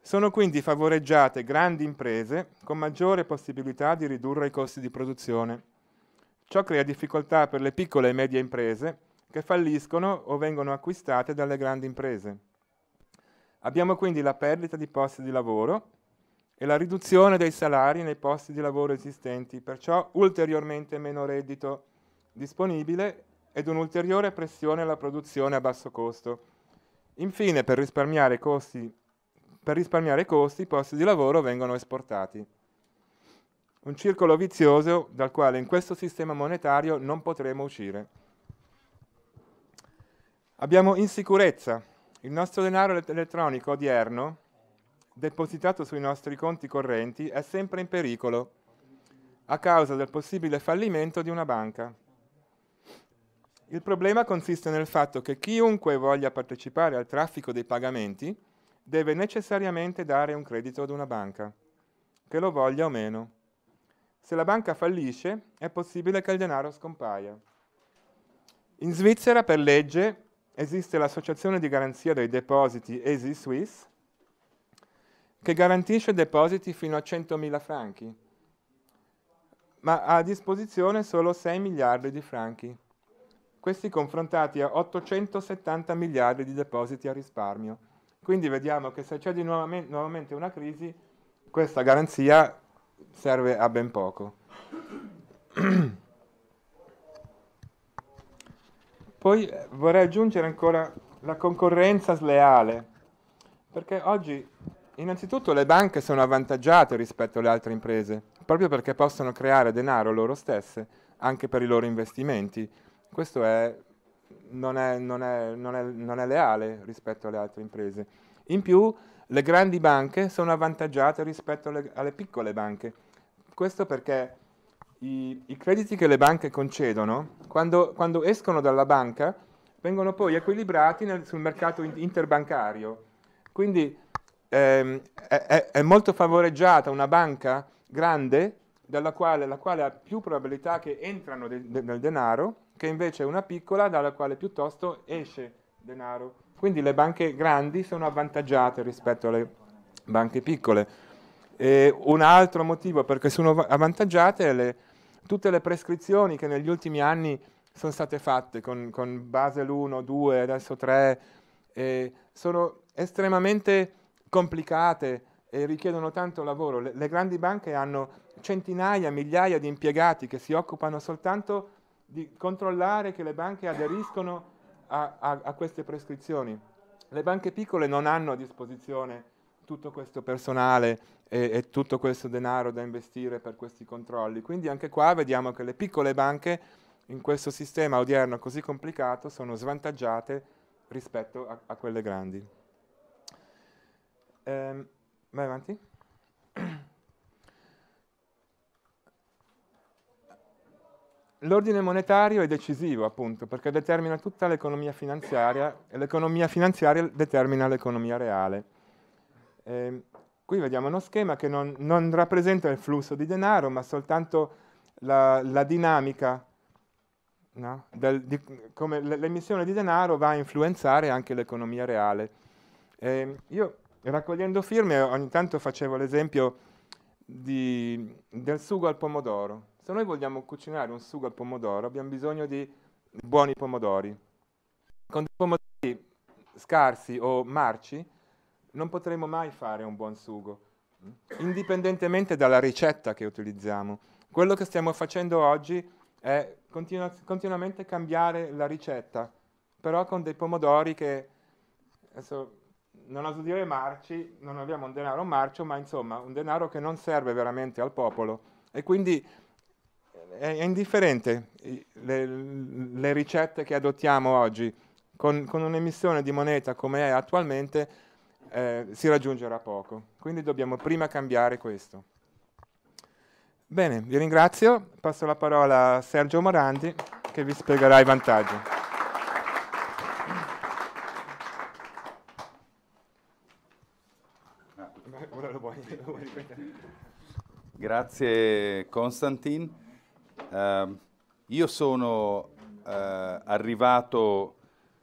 Sono quindi favoreggiate grandi imprese con maggiore possibilità di ridurre i costi di produzione. Ciò crea difficoltà per le piccole e medie imprese che falliscono o vengono acquistate dalle grandi imprese. Abbiamo quindi la perdita di posti di lavoro e la riduzione dei salari nei posti di lavoro esistenti, perciò ulteriormente meno reddito disponibile ed un'ulteriore pressione alla produzione a basso costo. Infine, per risparmiare costi, per risparmiare costi i posti di lavoro vengono esportati un circolo vizioso dal quale in questo sistema monetario non potremo uscire. Abbiamo insicurezza. Il nostro denaro elettronico odierno, depositato sui nostri conti correnti, è sempre in pericolo a causa del possibile fallimento di una banca. Il problema consiste nel fatto che chiunque voglia partecipare al traffico dei pagamenti deve necessariamente dare un credito ad una banca, che lo voglia o meno. Se la banca fallisce, è possibile che il denaro scompaia. In Svizzera, per legge, esiste l'Associazione di Garanzia dei Depositi Easy Swiss, che garantisce depositi fino a 100.000 franchi, ma ha a disposizione solo 6 miliardi di franchi, questi confrontati a 870 miliardi di depositi a risparmio. Quindi vediamo che se c'è di nuovamente, nuovamente una crisi, questa garanzia serve a ben poco. Poi eh, vorrei aggiungere ancora la concorrenza sleale, perché oggi innanzitutto le banche sono avvantaggiate rispetto alle altre imprese, proprio perché possono creare denaro loro stesse anche per i loro investimenti. Questo è, non, è, non, è, non, non è leale rispetto alle altre imprese. In più le grandi banche sono avvantaggiate rispetto alle, alle piccole banche. Questo perché i, i, crediti che le banche concedono, quando, quando escono dalla banca, vengono poi equilibrati nel, sul mercato interbancario. Quindi ehm, è, è, molto favoreggiata una banca grande, dalla quale, la quale ha più probabilità che entrano de, de, del denaro, che invece una piccola, dalla quale piuttosto esce denaro. Quindi le banche grandi sono avvantaggiate rispetto alle banche piccole. E un altro motivo perché sono avvantaggiate è le, tutte le prescrizioni che negli ultimi anni sono state fatte con, con Basel 1, 2, adesso 3, eh, sono estremamente complicate e richiedono tanto lavoro. Le, le grandi banche hanno centinaia, migliaia di impiegati che si occupano soltanto di controllare che le banche aderiscono a, a, a queste prescrizioni. Le banche piccole non hanno a disposizione tutto questo personale e, e, tutto questo denaro da investire per questi controlli. Quindi anche qua vediamo che le piccole banche in questo sistema odierno così complicato sono svantaggiate rispetto a, a quelle grandi. Ehm, vai avanti. L'ordine monetario è decisivo, appunto, perché determina tutta l'economia finanziaria e l'economia finanziaria determina l'economia reale. Eh, qui vediamo uno schema che non, non, rappresenta il flusso di denaro, ma soltanto la, la dinamica, no? Del, di, come l'emissione di denaro va a influenzare anche l'economia reale. Eh, io raccogliendo firme ogni tanto facevo l'esempio del sugo al pomodoro se noi vogliamo cucinare un sugo al pomodoro, abbiamo bisogno di buoni pomodori. Con dei pomodori scarsi o marci, non potremo mai fare un buon sugo, indipendentemente dalla ricetta che utilizziamo. Quello che stiamo facendo oggi è continu- continuamente cambiare la ricetta, però con dei pomodori che, adesso non oso dire marci, non abbiamo un denaro marcio, ma insomma un denaro che non serve veramente al popolo. E quindi è indifferente le, le ricette che adottiamo oggi. Con, con, un'emissione di moneta come è attualmente eh, si raggiungerà poco. Quindi dobbiamo prima cambiare questo. Bene, vi ringrazio. Passo la parola a Sergio Morandi che vi spiegherà i vantaggi. Ah. Grazie Constantin. Eh, io sono eh, arrivato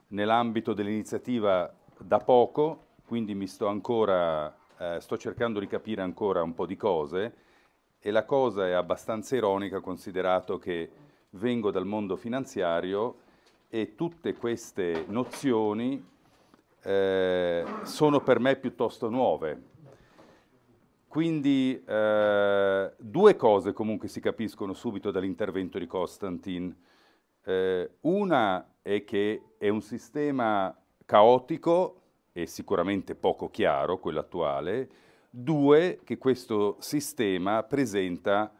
nell'ambito dell'iniziativa da poco, quindi mi sto ancora, eh, sto cercando di capire ancora un po' di cose e la cosa è abbastanza ironica considerato che vengo dal mondo finanziario e tutte queste nozioni eh, sono per me piuttosto nuove quindi eh, due cose comunque si capiscono subito dall'intervento di Konstantin. Eh, una è che è un sistema caotico e sicuramente poco chiaro, quello attuale. Due, che questo sistema presenta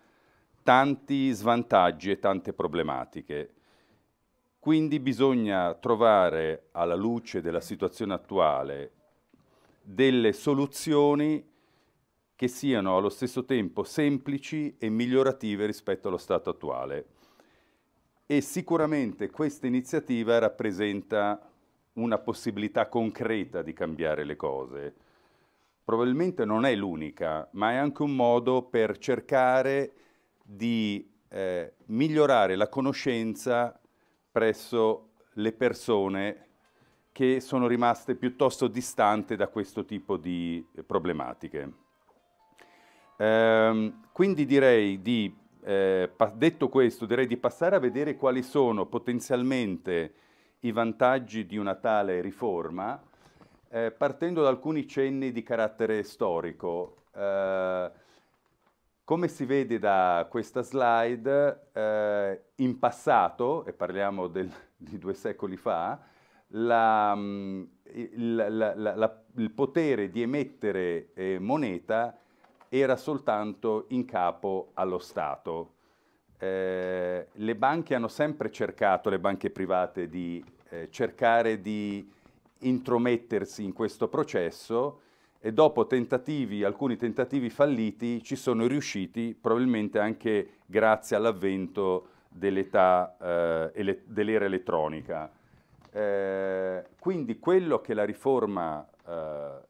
tanti svantaggi e tante problematiche. Quindi bisogna trovare alla luce della situazione attuale delle soluzioni che siano allo stesso tempo semplici e migliorative rispetto allo stato attuale. E sicuramente questa iniziativa rappresenta una possibilità concreta di cambiare le cose. Probabilmente non è l'unica, ma è anche un modo per cercare di eh, migliorare la conoscenza presso le persone che sono rimaste piuttosto distante da questo tipo di eh, problematiche. Ehm, quindi direi di, eh, detto questo, direi di passare a vedere quali sono potenzialmente i vantaggi di una tale riforma, eh, partendo da alcuni cenni di carattere storico. Eh, come si vede da questa slide, eh, in passato, e parliamo del, di due secoli fa, la, mm, la, la, il potere di emettere eh, moneta era soltanto in capo allo Stato. Eh, le banche hanno sempre cercato, le banche private, di eh, cercare di intromettersi in questo processo e dopo tentativi, alcuni tentativi falliti, ci sono riusciti, probabilmente anche grazie all'avvento dell'età, eh, ele- dell'era elettronica. Eh, quindi quello che la riforma eh,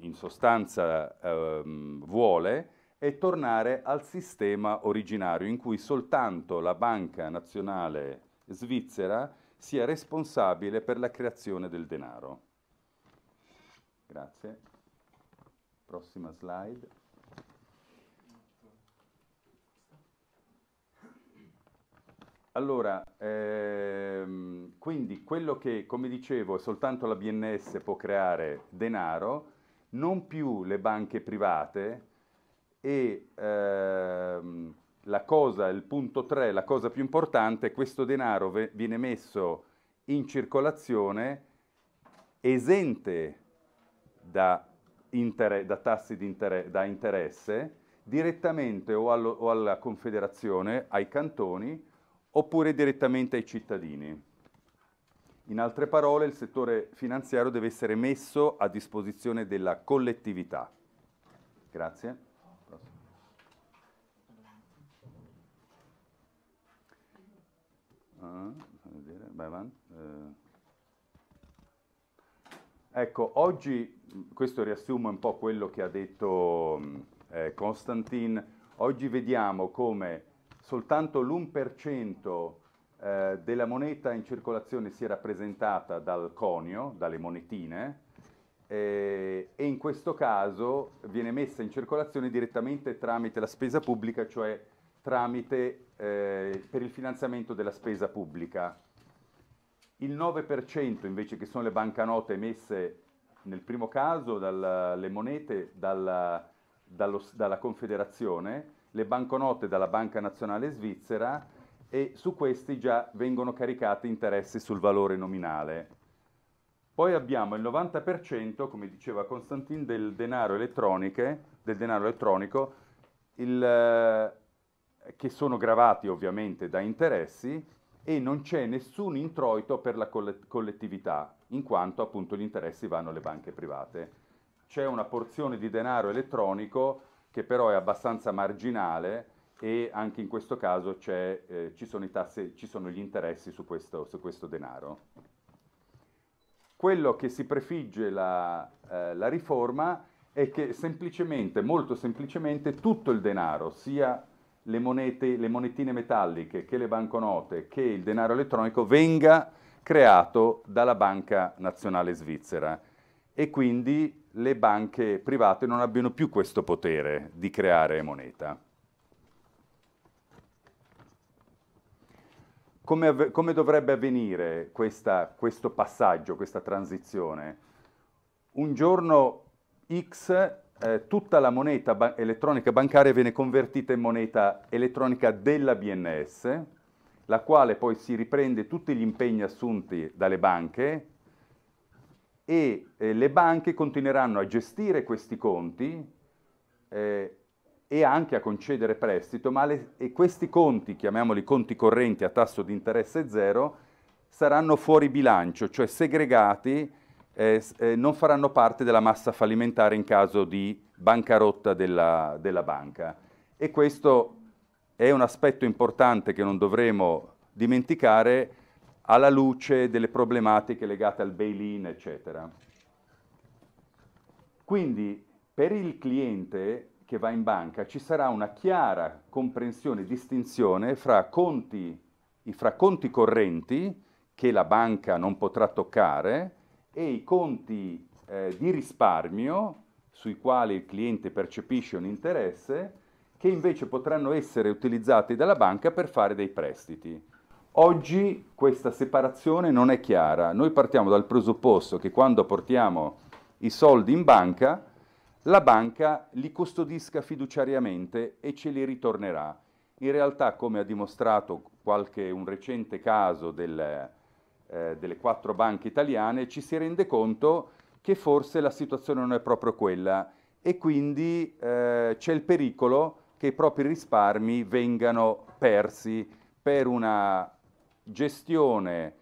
in sostanza ehm, vuole è tornare al sistema originario in cui soltanto la Banca Nazionale Svizzera sia responsabile per la creazione del denaro. Grazie. Prossima slide. Allora, ehm, quindi quello che, come dicevo, soltanto la BNS può creare denaro, non più le banche private e ehm, la cosa, il punto 3, la cosa più importante, questo denaro v- viene messo in circolazione esente da, inter- da tassi inter- da interesse direttamente o, allo- o alla confederazione, ai cantoni, oppure direttamente ai cittadini. In altre parole, il settore finanziario deve essere messo a disposizione della collettività. Grazie. Ah, eh. Ecco, oggi, mm, questo riassume un po' quello che ha detto mm, eh, Constantin, oggi vediamo come soltanto l'1% eh, della moneta in circolazione sia rappresentata dal conio, dalle monetine, eh, e in questo caso viene messa in circolazione direttamente tramite la spesa pubblica, cioè tramite eh, per il finanziamento della spesa pubblica. Il 9% invece che sono le banconote emesse nel primo caso dalle monete dalla, dallo, dalla Confederazione, le banconote dalla Banca Nazionale Svizzera e su questi già vengono caricati interessi sul valore nominale. Poi abbiamo il 90%, come diceva Constantin, del denaro, del denaro elettronico, il, eh, che sono gravati ovviamente da interessi e non c'è nessun introito per la collettività, in quanto appunto gli interessi vanno alle banche private. C'è una porzione di denaro elettronico che però è abbastanza marginale, e anche in questo caso eh, ci, sono tasse, ci, sono gli interessi su questo, su questo, denaro. Quello che si prefigge la, eh, la riforma è che semplicemente, molto semplicemente, tutto il denaro, sia le, monete, le monetine metalliche che le banconote che il denaro elettronico, venga creato dalla Banca Nazionale Svizzera e quindi le banche private non abbiano più questo potere di creare moneta. Come, come dovrebbe avvenire questa, questo passaggio, questa transizione? Un giorno X eh, tutta la moneta ba elettronica bancaria viene convertita in moneta elettronica della BNS, la quale poi si riprende tutti gli impegni assunti dalle banche e eh, le banche continueranno a gestire questi conti eh, e anche a concedere prestito, ma le, questi conti, chiamiamoli conti correnti a tasso di interesse zero, saranno fuori bilancio, cioè segregati, eh, eh, non faranno parte della massa fallimentare in caso di bancarotta della, della banca. E questo è un aspetto importante che non dovremo dimenticare alla luce delle problematiche legate al bail-in, eccetera. Quindi per il cliente che va in banca ci sarà una chiara comprensione e distinzione fra conti, fra conti correnti che la banca non potrà toccare e i conti eh, di risparmio sui quali il cliente percepisce un interesse che invece potranno essere utilizzati dalla banca per fare dei prestiti. Oggi questa separazione non è chiara, noi partiamo dal presupposto che quando portiamo i soldi in banca la banca li custodisca fiduciariamente e ce li ritornerà. In realtà, come ha dimostrato qualche, un recente caso del, eh, delle quattro banche italiane, ci si rende conto che forse la situazione non è proprio quella e quindi eh, c'è il pericolo che i propri risparmi vengano persi per una gestione,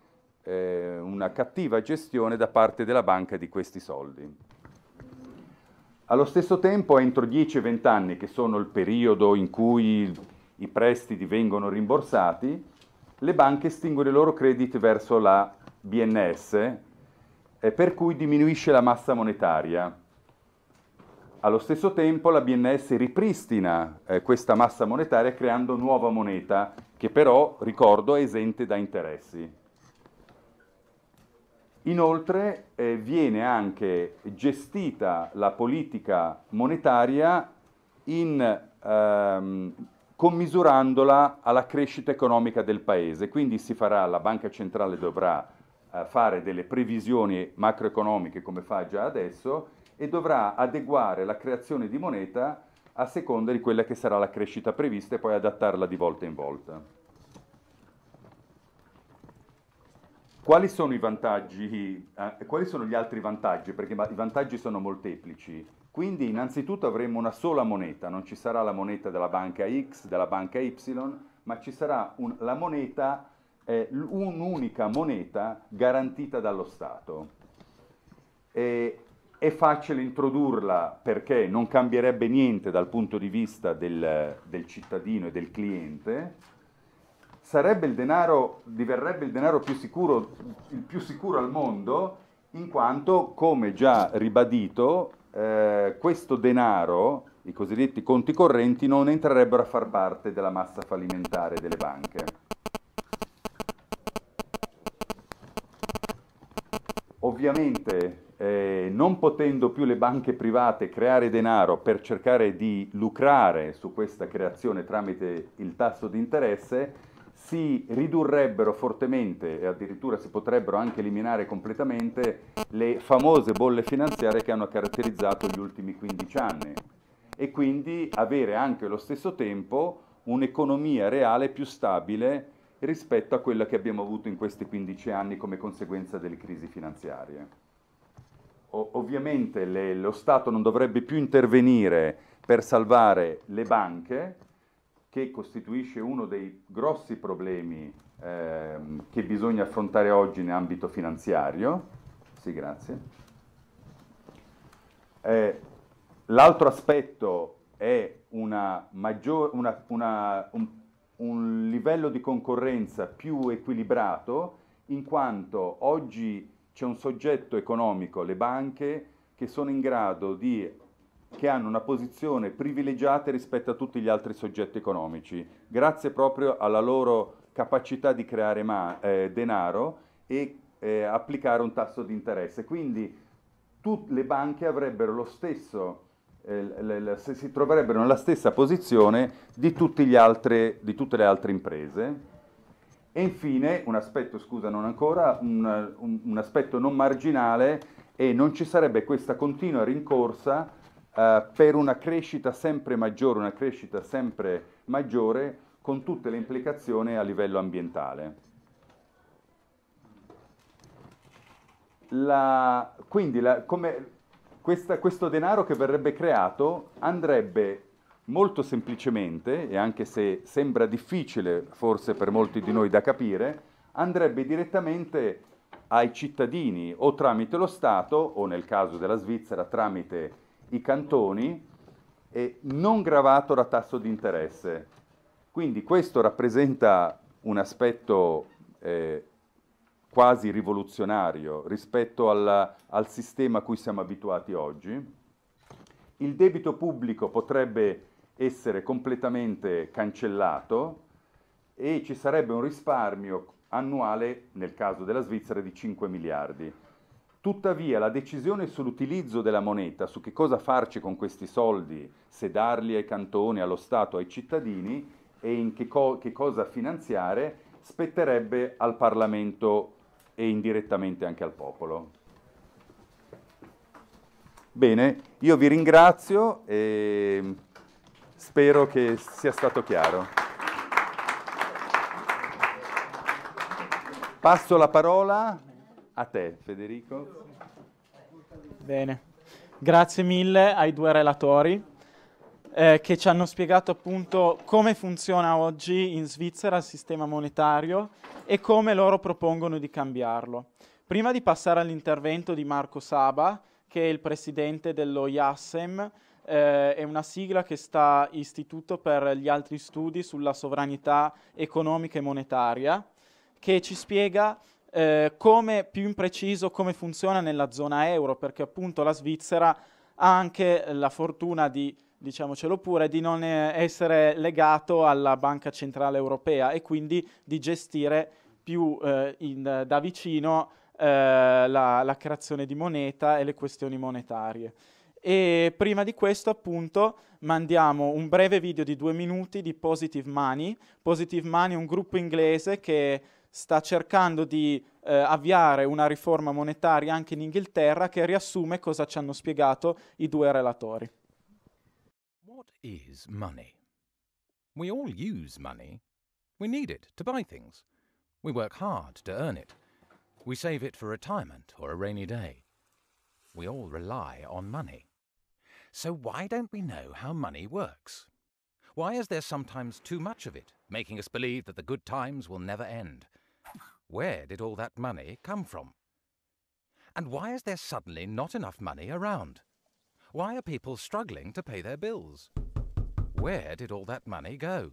eh, una cattiva gestione da parte della banca di questi soldi. Allo stesso tempo, entro 10 20 anni, che sono il periodo in cui i prestiti vengono rimborsati, le banche estinguono i loro crediti verso la BNS, eh, per cui diminuisce la massa monetaria. Allo stesso tempo la BNS ripristina eh, questa massa monetaria creando nuova moneta che però, ricordo, è esente da interessi. Inoltre eh, viene anche gestita la politica monetaria in, ehm, commisurandola alla crescita economica del Paese, quindi farà, la Banca Centrale dovrà eh, fare delle previsioni macroeconomiche come fa già adesso e dovrà adeguare la creazione di moneta a seconda di quella che sarà la crescita prevista e poi adattarla di volta in volta. Quali sono i vantaggi, eh, quali sono gli altri vantaggi? Perché i vantaggi sono molteplici. Quindi innanzitutto avremo una sola moneta, non ci sarà la moneta della banca X, della banca Y, ma ci sarà un, la moneta, eh, un'unica moneta garantita dallo Stato. E, è facile introdurla perché non cambierebbe niente dal punto di vista del, del cittadino e del cliente, sarebbe il denaro, diverrebbe il denaro più sicuro, il più sicuro al mondo, in quanto, come già ribadito, eh, questo denaro, i cosiddetti conti correnti, non entrerebbero a far parte della massa fallimentare delle banche. Ovviamente eh, non potendo più le banche private creare denaro per cercare di lucrare su questa creazione tramite il tasso di interesse, si ridurrebbero fortemente e addirittura si potrebbero anche eliminare completamente le famose bolle finanziarie che hanno caratterizzato gli ultimi 15 anni e quindi avere anche allo stesso tempo un'economia reale più stabile rispetto a quella che abbiamo avuto in questi 15 anni come conseguenza delle crisi finanziarie. O- ovviamente le, lo Stato non dovrebbe più intervenire per salvare le banche, che costituisce uno dei grossi problemi eh, che bisogna affrontare oggi in ambito finanziario. Sì, grazie. Eh, l'altro aspetto è una maggior, una, una, un, un livello di concorrenza più equilibrato, in quanto oggi c'è un soggetto economico, le banche, che sono in grado di che hanno una posizione privilegiata rispetto a tutti gli altri soggetti economici, grazie proprio alla loro capacità di creare ma- eh, denaro e eh, applicare un tasso di interesse. Quindi tutte le banche avrebbero lo stesso, eh, le, le, si troverebbero nella stessa posizione di, altri, di, tutte le altre imprese. E infine, un aspetto, scusa, non ancora, un, un, un aspetto non marginale, e non ci sarebbe questa continua rincorsa eh, per una crescita sempre maggiore, una crescita sempre maggiore con tutte le implicazioni a livello ambientale. La, quindi la, come, questa, questo denaro che verrebbe creato andrebbe molto semplicemente, e anche se sembra difficile forse per molti di noi da capire, andrebbe direttamente ai cittadini o tramite lo Stato o nel caso della Svizzera tramite i cantoni e non gravato da tasso di interesse. Quindi questo rappresenta un aspetto eh, quasi rivoluzionario rispetto alla, al sistema a cui siamo abituati oggi. Il debito pubblico potrebbe essere completamente cancellato e ci sarebbe un risparmio annuale, nel caso della Svizzera, di 5 miliardi. Tuttavia la decisione sull'utilizzo della moneta, su che cosa farci con questi soldi, se darli ai cantoni, allo Stato, ai cittadini e in che, co- che cosa finanziare, spetterebbe al Parlamento e indirettamente anche al popolo. Bene, io vi ringrazio e spero che sia stato chiaro. Passo la parola. A te, Federico. Bene, grazie mille ai due relatori eh, che ci hanno spiegato appunto come funziona oggi in Svizzera il sistema monetario e come loro propongono di cambiarlo. Prima di passare all'intervento di Marco Saba, che è il presidente dello IASEM, eh, è una sigla che sta Istituto per gli altri studi sulla sovranità economica e monetaria, che ci spiega eh, come più impreciso come funziona nella zona euro, perché appunto la Svizzera ha anche la fortuna di, diciamocelo pure, di non eh, essere legato alla Banca Centrale Europea e quindi di gestire più eh, in, da vicino eh, la, la, creazione di moneta e le questioni monetarie. E prima di questo appunto mandiamo un breve video di due minuti di Positive Money. Positive Money è un gruppo inglese che sta cercando di eh, avviare una riforma monetaria anche in Inghilterra che riassume cosa ci hanno spiegato i due relatori. What is money? We all use money. We need it to buy things. We work hard to earn it. We save it for retirement or a rainy day. We all rely on money. So why don't we know how money works? Why is there sometimes too much of it, making us believe that the good times will never end? Where did all that money come from? And why is there suddenly not enough money around? Why are people struggling to pay their bills? Where did all that money go?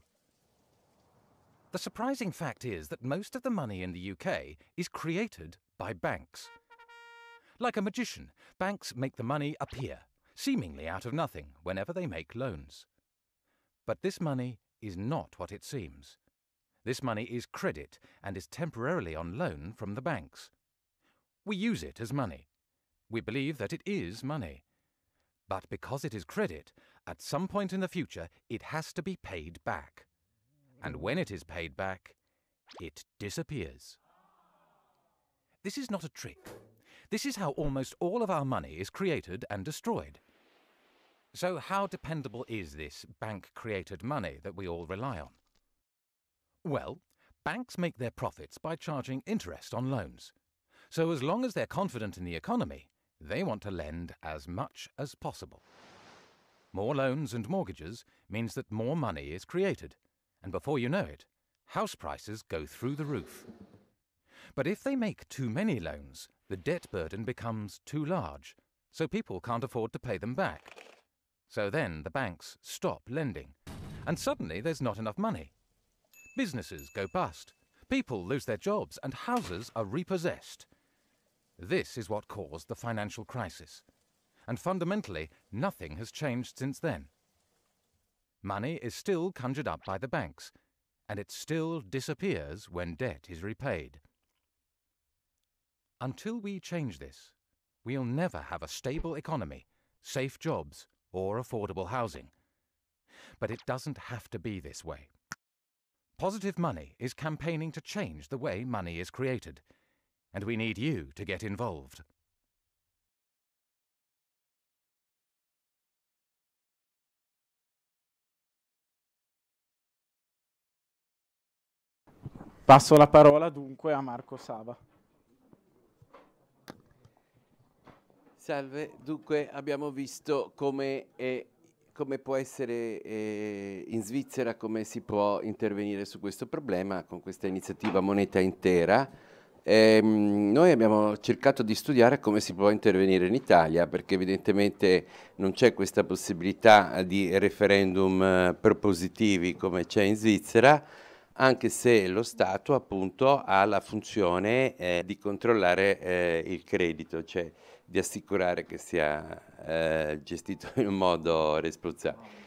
The surprising fact is that most of the money in the UK is created by banks. Like a magician, banks make the money appear, seemingly out of nothing, whenever they make loans. But this money is not what it seems. This money is credit and is temporarily on loan from the banks. We use it as money. We believe that it is money. But because it is credit, at some point in the future it has to be paid back. And when it is paid back, it disappears. This is not a trick. This is how almost all of our money is created and destroyed. So, how dependable is this bank created money that we all rely on? Well, banks make their profits by charging interest on loans. So, as long as they're confident in the economy, they want to lend as much as possible. More loans and mortgages means that more money is created, and before you know it, house prices go through the roof. But if they make too many loans, the debt burden becomes too large, so people can't afford to pay them back. So then the banks stop lending, and suddenly there's not enough money businesses go bust, people lose their jobs, and houses are repossessed. This is what caused the financial crisis. And fundamentally, nothing has changed since then. Money is still conjured up by the banks, and it still disappears when debt is repaid. Until we change this, we'll never have a stable economy, safe jobs, or affordable housing. But it doesn't have to be this way. Positive Money is campaigning to change the way money is created, and we need you to get involved. Passo la parola dunque a Marco Sava. Salve, dunque abbiamo visto come è come può essere eh, in Svizzera, come si può intervenire su questo problema con questa iniziativa Moneta Intera. Ehm, noi abbiamo cercato di studiare come si può intervenire in Italia perché evidentemente non c'è questa possibilità di referendum eh, propositivi come c'è in Svizzera anche se lo Stato appunto ha la funzione eh, di controllare eh, il credito, cioè di assicurare che sia eh, gestito in un modo responsabile.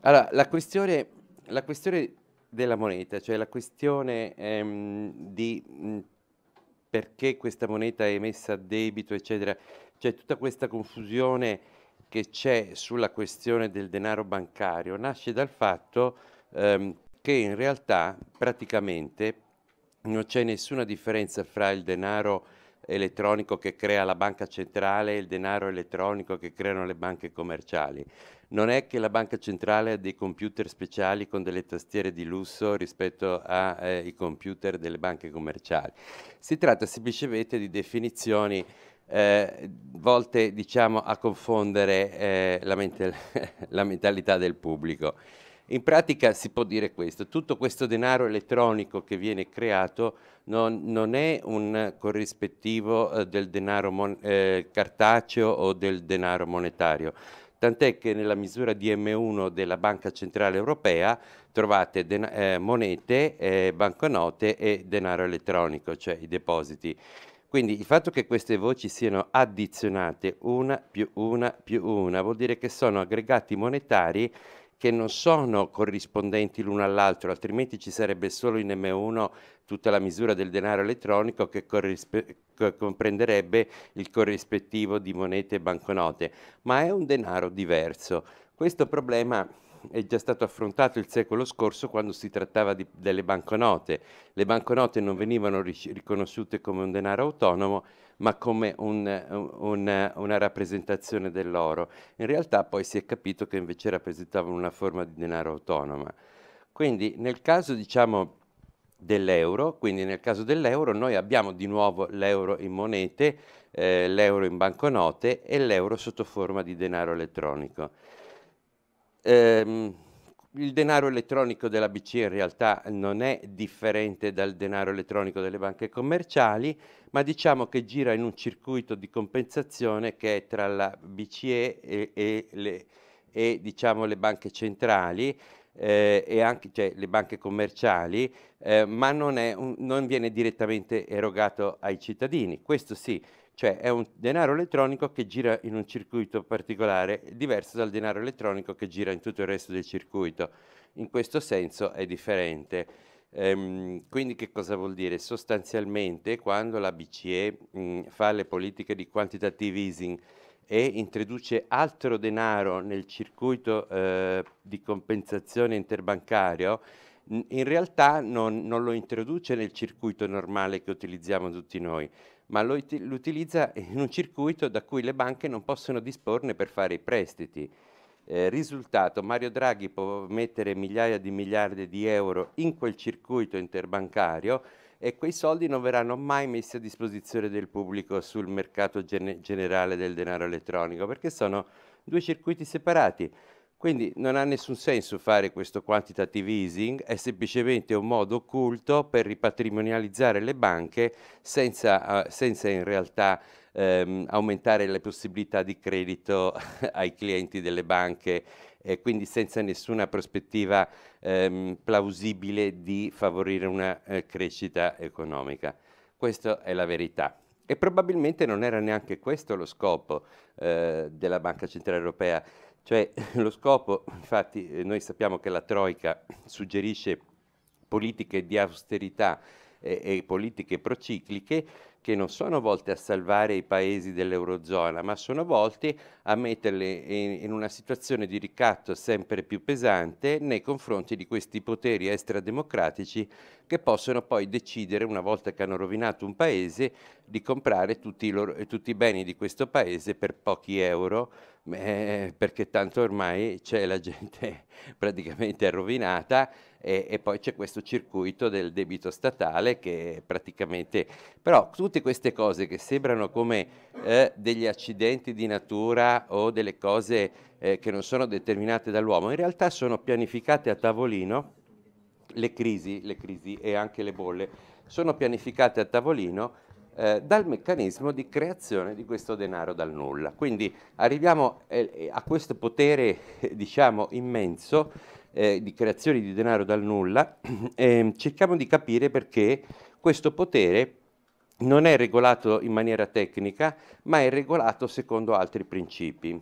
Allora, la questione, la questione della moneta, cioè la questione ehm, di mh, mm, perché questa moneta è emessa a debito, eccetera, cioè tutta questa confusione che c'è sulla questione del denaro bancario nasce dal fatto ehm, che in realtà praticamente non c'è nessuna differenza fra il denaro elettronico che crea la banca centrale e il denaro elettronico che creano le banche commerciali. Non è che la banca centrale ha dei computer speciali con delle tastiere di lusso rispetto ai eh, computer delle banche commerciali. Si tratta semplicemente di definizioni eh, volte diciamo, a confondere eh, la, mente- la mentalità del pubblico. In pratica si può dire questo, tutto questo denaro elettronico che viene creato non, non è un corrispettivo eh, del denaro mon- eh, cartaceo o del denaro monetario, tant'è che nella misura DM1 della Banca Centrale Europea trovate den- eh, monete, eh, banconote e denaro elettronico, cioè i depositi. Quindi il fatto che queste voci siano addizionate una più una più una vuol dire che sono aggregati monetari che non sono corrispondenti l'uno all'altro, altrimenti ci sarebbe solo in M1 tutta la misura del denaro elettronico che comprenderebbe il corrispettivo di monete e banconote, ma è un denaro diverso. Questo problema è già stato affrontato il secolo scorso quando si trattava di, delle banconote. Le banconote non venivano riconosciute come un denaro autonomo, ma come un, un, una rappresentazione dell'oro. In realtà poi si è capito che invece rappresentavano una forma di denaro autonoma. Quindi nel caso diciamo, dell'euro, quindi nel caso dell'euro noi abbiamo di nuovo l'euro in monete, eh, l'euro in banconote e l'euro sotto forma di denaro elettronico. Ehm, il denaro elettronico della BCE in realtà non è differente dal denaro elettronico delle banche commerciali, ma diciamo che gira in un circuito di compensazione che è tra la BCE e, e, le, e diciamo, le banche centrali. Eh, e anche cioè, le banche commerciali, eh, ma non, un, non viene direttamente erogato ai cittadini. Questo sì, cioè è un denaro elettronico che gira in un circuito particolare, diverso dal denaro elettronico che gira in tutto il resto del circuito. In questo senso è differente. Ehm, quindi che cosa vuol dire? Sostanzialmente quando la BCE mh, fa le politiche di quantitative easing e introduce altro denaro nel circuito eh, di compensazione interbancario, in realtà non, non lo introduce nel circuito normale che utilizziamo tutti noi, ma lo utilizza in un circuito da cui le banche non possono disporne per fare i prestiti. Eh, risultato, Mario Draghi può mettere migliaia di miliardi di euro in quel circuito interbancario e quei soldi non verranno mai messi a disposizione del pubblico sul mercato gen generale del denaro elettronico perché sono due circuiti separati. Quindi non ha nessun senso fare questo quantitative easing, è semplicemente un modo occulto per ripatrimonializzare le banche senza, uh, senza in realtà ehm, aumentare le possibilità di credito ai clienti delle banche e quindi senza nessuna prospettiva ehm, plausibile di favorire una eh, crescita economica. Questa è la verità. E probabilmente non era neanche questo lo scopo eh, della Banca Centrale Europea cioè lo scopo, infatti eh, noi sappiamo che la Troica suggerisce politiche di austerità e, e politiche procicliche, che non sono volte a salvare i paesi dell'Eurozona, ma sono volte a metterli in, una situazione di ricatto sempre più pesante nei confronti di questi poteri extrademocratici che possono poi decidere, una volta che hanno rovinato un paese, di comprare tutti i, loro, tutti i beni di questo paese per pochi euro, eh, perché tanto ormai c'è la gente praticamente rovinata e, e poi c'è questo circuito del debito statale che praticamente... Però tutte queste cose che sembrano come eh, degli accidenti di natura o delle cose eh, che non sono determinate dall'uomo, in realtà sono pianificate a tavolino le crisi, le crisi e anche le bolle sono pianificate a tavolino eh, dal meccanismo di creazione di questo denaro dal nulla. Quindi arriviamo eh, a questo potere, diciamo, immenso eh, di creazione di denaro dal nulla, eh, cerchiamo di capire perché questo potere non è regolato in maniera tecnica, ma è regolato secondo altri principi.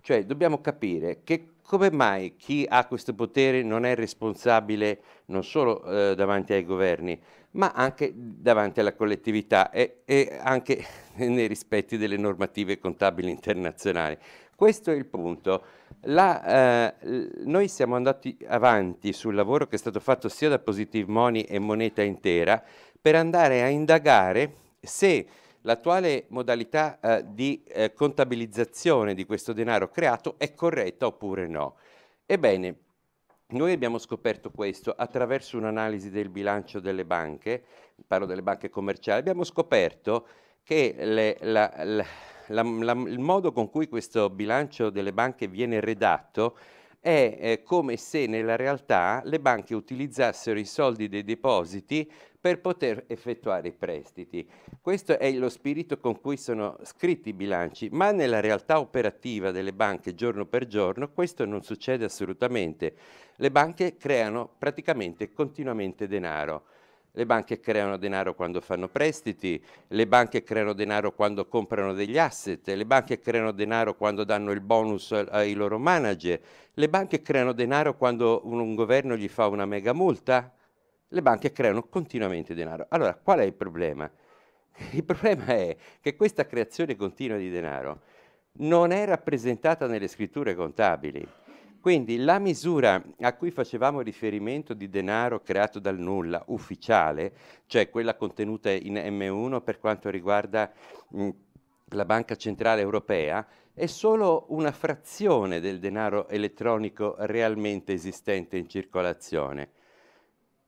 Cioè dobbiamo capire che come mai chi ha questo potere non è responsabile non solo eh, davanti ai governi, ma anche davanti alla collettività e, e anche nei rispetti delle normative contabili internazionali. Questo è il punto. La, eh, noi siamo andati avanti sul lavoro che è stato fatto sia da Positive Money e Moneta Intera per andare a indagare se l'attuale modalità eh, di eh, contabilizzazione di questo denaro creato è corretta oppure no. Ebbene, noi abbiamo scoperto questo attraverso un'analisi del bilancio delle banche, parlo delle banche commerciali, abbiamo scoperto che le, la, la la, la, il modo con cui questo bilancio delle banche viene redatto è eh, come se nella realtà le banche utilizzassero i soldi dei depositi per poter effettuare i prestiti. Questo è lo spirito con cui sono scritti i bilanci, ma nella realtà operativa delle banche giorno per giorno questo non succede assolutamente. Le banche creano praticamente continuamente denaro. Le banche creano denaro quando fanno prestiti, le banche creano denaro quando comprano degli asset, le banche creano denaro quando danno il bonus ai loro manager, le banche creano denaro quando un, un governo gli fa una mega multa. Le banche creano continuamente denaro. Allora, qual è il problema? Il problema è che questa creazione continua di denaro non è rappresentata nelle scritture contabili. Quindi la misura a cui facevamo riferimento di denaro creato dal nulla, ufficiale, cioè quella contenuta in M1 per quanto riguarda mh, la Banca Centrale Europea, è solo una frazione del denaro elettronico realmente esistente in circolazione.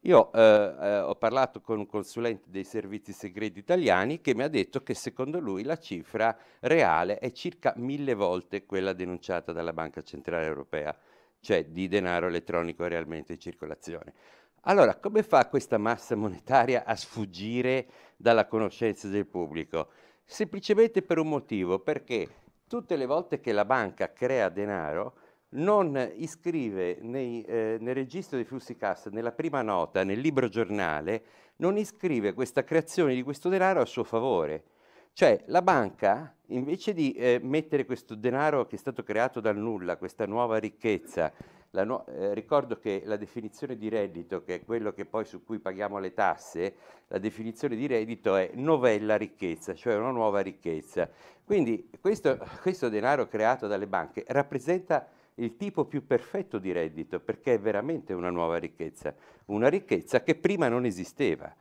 Io eh, eh, ho parlato con un consulente dei servizi segreti italiani che mi ha detto che secondo lui la cifra reale è circa mille volte quella denunciata dalla Banca Centrale Europea, cioè di denaro elettronico realmente in circolazione. Allora, come fa questa massa monetaria a sfuggire dalla conoscenza del pubblico? Semplicemente per un motivo, perché tutte le volte che la banca crea denaro, non iscrive nei, eh, nel registro dei flussi cassa, nella prima nota, nel libro giornale, non iscrive questa creazione di questo denaro a suo favore. Cioè la banca, invece di eh, mettere questo denaro che è stato creato dal nulla, questa nuova ricchezza, nu- eh, ricordo che la definizione di reddito, che è quello che poi su cui paghiamo le tasse, la definizione di reddito è novella ricchezza, cioè una nuova ricchezza. Quindi questo, questo denaro creato dalle banche rappresenta il tipo più perfetto di reddito, perché è veramente una nuova ricchezza, una ricchezza che prima non esisteva.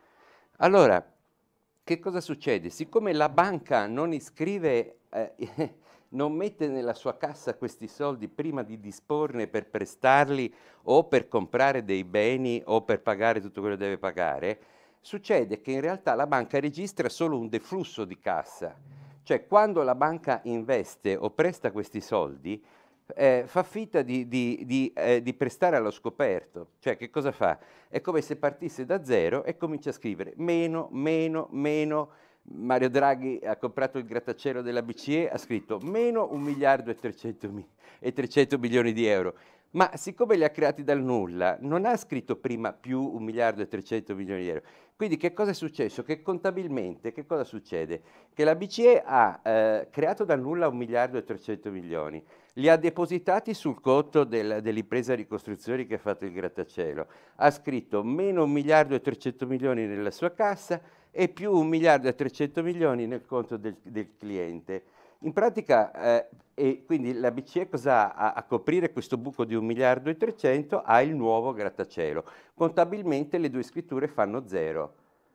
Allora, che cosa succede? Siccome la banca non iscrive, eh, non mette nella sua cassa questi soldi prima di disporne per prestarli o per comprare dei beni o per pagare tutto quello che deve pagare, succede che in realtà la banca registra solo un deflusso di cassa. Cioè quando la banca investe o presta questi soldi, eh, fa finta di, di, di, eh, di, prestare allo scoperto, cioè che cosa fa? È come se partisse da zero e comincia a scrivere meno, meno, meno. Mario Draghi ha comprato il grattacielo della BCE, ha scritto meno 1 miliardo e 300, mi- e 300 milioni di euro. Ma siccome li ha creati dal nulla, non ha scritto prima più 1 miliardo e 300 milioni di euro, quindi che cosa è successo? Che contabilmente che cosa succede? Che la BCE ha eh, creato da nulla un miliardo e 300 milioni, li ha depositati sul conto del, dell'impresa ricostruzioni che ha fatto il grattacielo, ha scritto meno un miliardo e 300 milioni nella sua cassa e più un miliardo e 300 milioni nel conto del, del cliente. In pratica, eh, quindi la BCE cosa ha? A coprire questo buco di 1 miliardo e 300 ha il nuovo grattacielo. Contabilmente le due scritture fanno zero.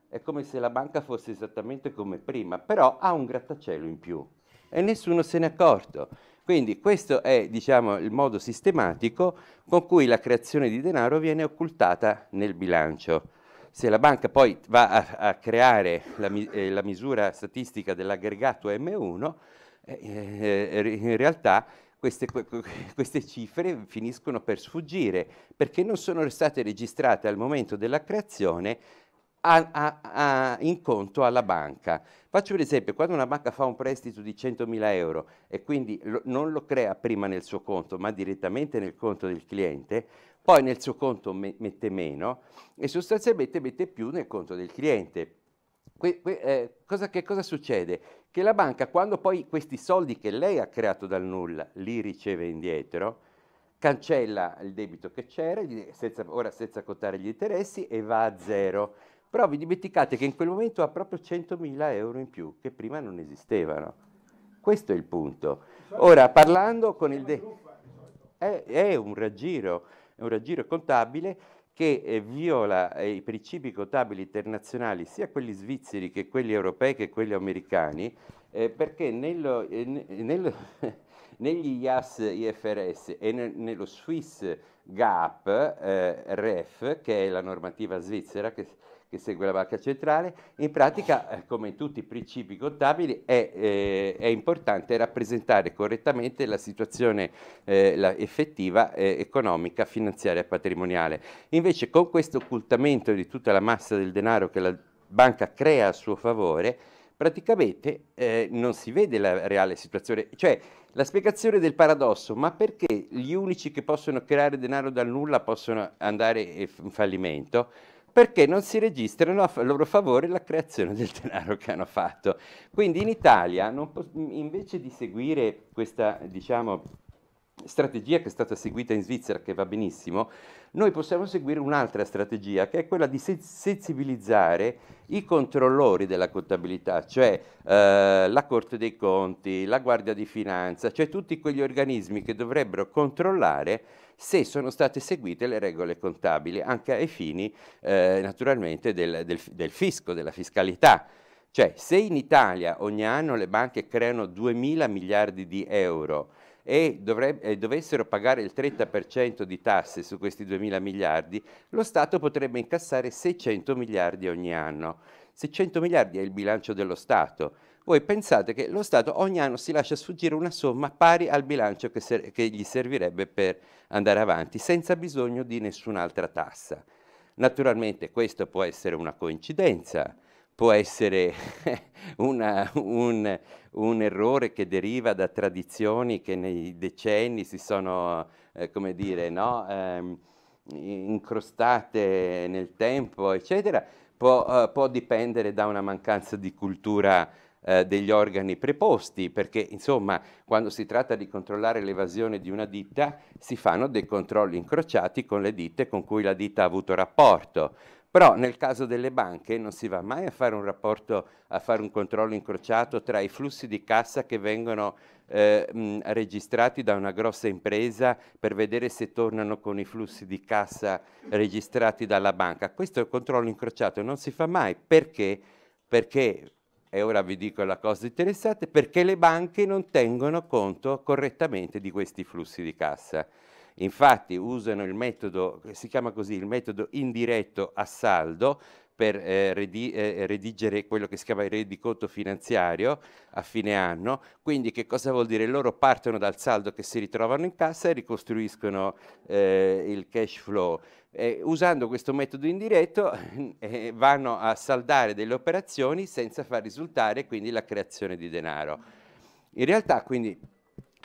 È come se la banca fosse esattamente come prima, però ha un grattacielo in più e nessuno se n'è accorto. Quindi questo è diciamo, il modo sistematico con cui la creazione di denaro viene occultata nel bilancio se la banca poi va a, a creare la, eh, la misura statistica dell'aggregato M1, eh, eh, in realtà queste, queste, cifre finiscono per sfuggire perché non sono state registrate al momento della creazione a, a, a, in conto alla banca. Faccio un esempio, quando una banca fa un prestito di 100.000 euro e quindi lo, non lo crea prima nel suo conto ma direttamente nel conto del cliente, poi nel suo conto me, mette meno e sostanzialmente mette più nel conto del cliente. Que, que, eh, cosa, che cosa succede? che la banca quando poi questi soldi che lei ha creato dal nulla li riceve indietro, cancella il debito che c'era, senza, ora senza contare gli interessi, e va a zero. Però vi dimenticate che in quel momento ha proprio 100.000 euro in più, che prima non esistevano. Questo è il punto. Ora, parlando con il... De- è, eh, è un raggiro, è un raggiro contabile che eh, viola eh, i principi contabili internazionali, sia quelli svizzeri che quelli europei che quelli americani, eh, perché nello, eh, nello, negli IAS IFRS e ne, nello Swiss GAP eh, REF, che è la normativa svizzera, che, che segue la banca centrale, in pratica, eh, come in tutti i principi contabili, è, eh, è importante rappresentare correttamente la situazione eh, la effettiva eh, economica, finanziaria e patrimoniale. Invece con questo occultamento di tutta la massa del denaro che la banca crea a suo favore, praticamente eh, non si vede la reale situazione, cioè la spiegazione del paradosso, ma perché gli unici che possono creare denaro dal nulla possono andare in fallimento? perché non si registrano a loro favore la creazione del denaro che hanno fatto. Quindi in Italia, invece di seguire questa, diciamo, strategia che è stata seguita in Svizzera, che va benissimo, noi possiamo seguire un'altra strategia, che è quella di sensibilizzare i controllori della contabilità, cioè eh, la Corte dei Conti, la Guardia di Finanza, cioè tutti quegli organismi che dovrebbero controllare se sono state seguite le regole contabili, anche ai fini eh, naturalmente del, del, del fisco, della fiscalità. Cioè, se in Italia ogni anno le banche creano 2.000 miliardi di euro, e, e, dovessero pagare il 30% di tasse su questi 2.000 miliardi, lo Stato potrebbe incassare 600 miliardi ogni anno. 600 miliardi è il bilancio dello Stato voi pensate che lo Stato ogni anno si lascia sfuggire una somma pari al bilancio che, ser che gli servirebbe per andare avanti, senza bisogno di nessun'altra tassa. Naturalmente questo può essere una coincidenza, può essere una, un, un, errore che deriva da tradizioni che nei decenni si sono, eh, come dire, no, ehm, incrostate nel tempo, eccetera, può, eh, può, dipendere da una mancanza di cultura eh, degli organi preposti, perché insomma quando si tratta di controllare l'evasione di una ditta si fanno dei controlli incrociati con le ditte con cui la ditta ha avuto rapporto. Però nel caso delle banche non si va mai a fare un rapporto, a fare un controllo incrociato tra i flussi di cassa che vengono eh, mh, registrati da una grossa impresa per vedere se tornano con i flussi di cassa registrati dalla banca. Questo controllo incrociato non si fa mai perché? Perché e ora vi dico la cosa interessante, perché le banche non tengono conto correttamente di questi flussi di cassa. Infatti usano il metodo, si chiama così, il metodo indiretto a saldo, per eh, redi, eh, eh, redigere quello che si chiama il rendiconto finanziario a fine anno. Quindi che cosa vuol dire? Loro partono dal saldo che si ritrovano in cassa e ricostruiscono eh, il cash flow. usando questo metodo indiretto eh, vanno a saldare delle operazioni senza far risultare quindi la creazione di denaro. In realtà quindi,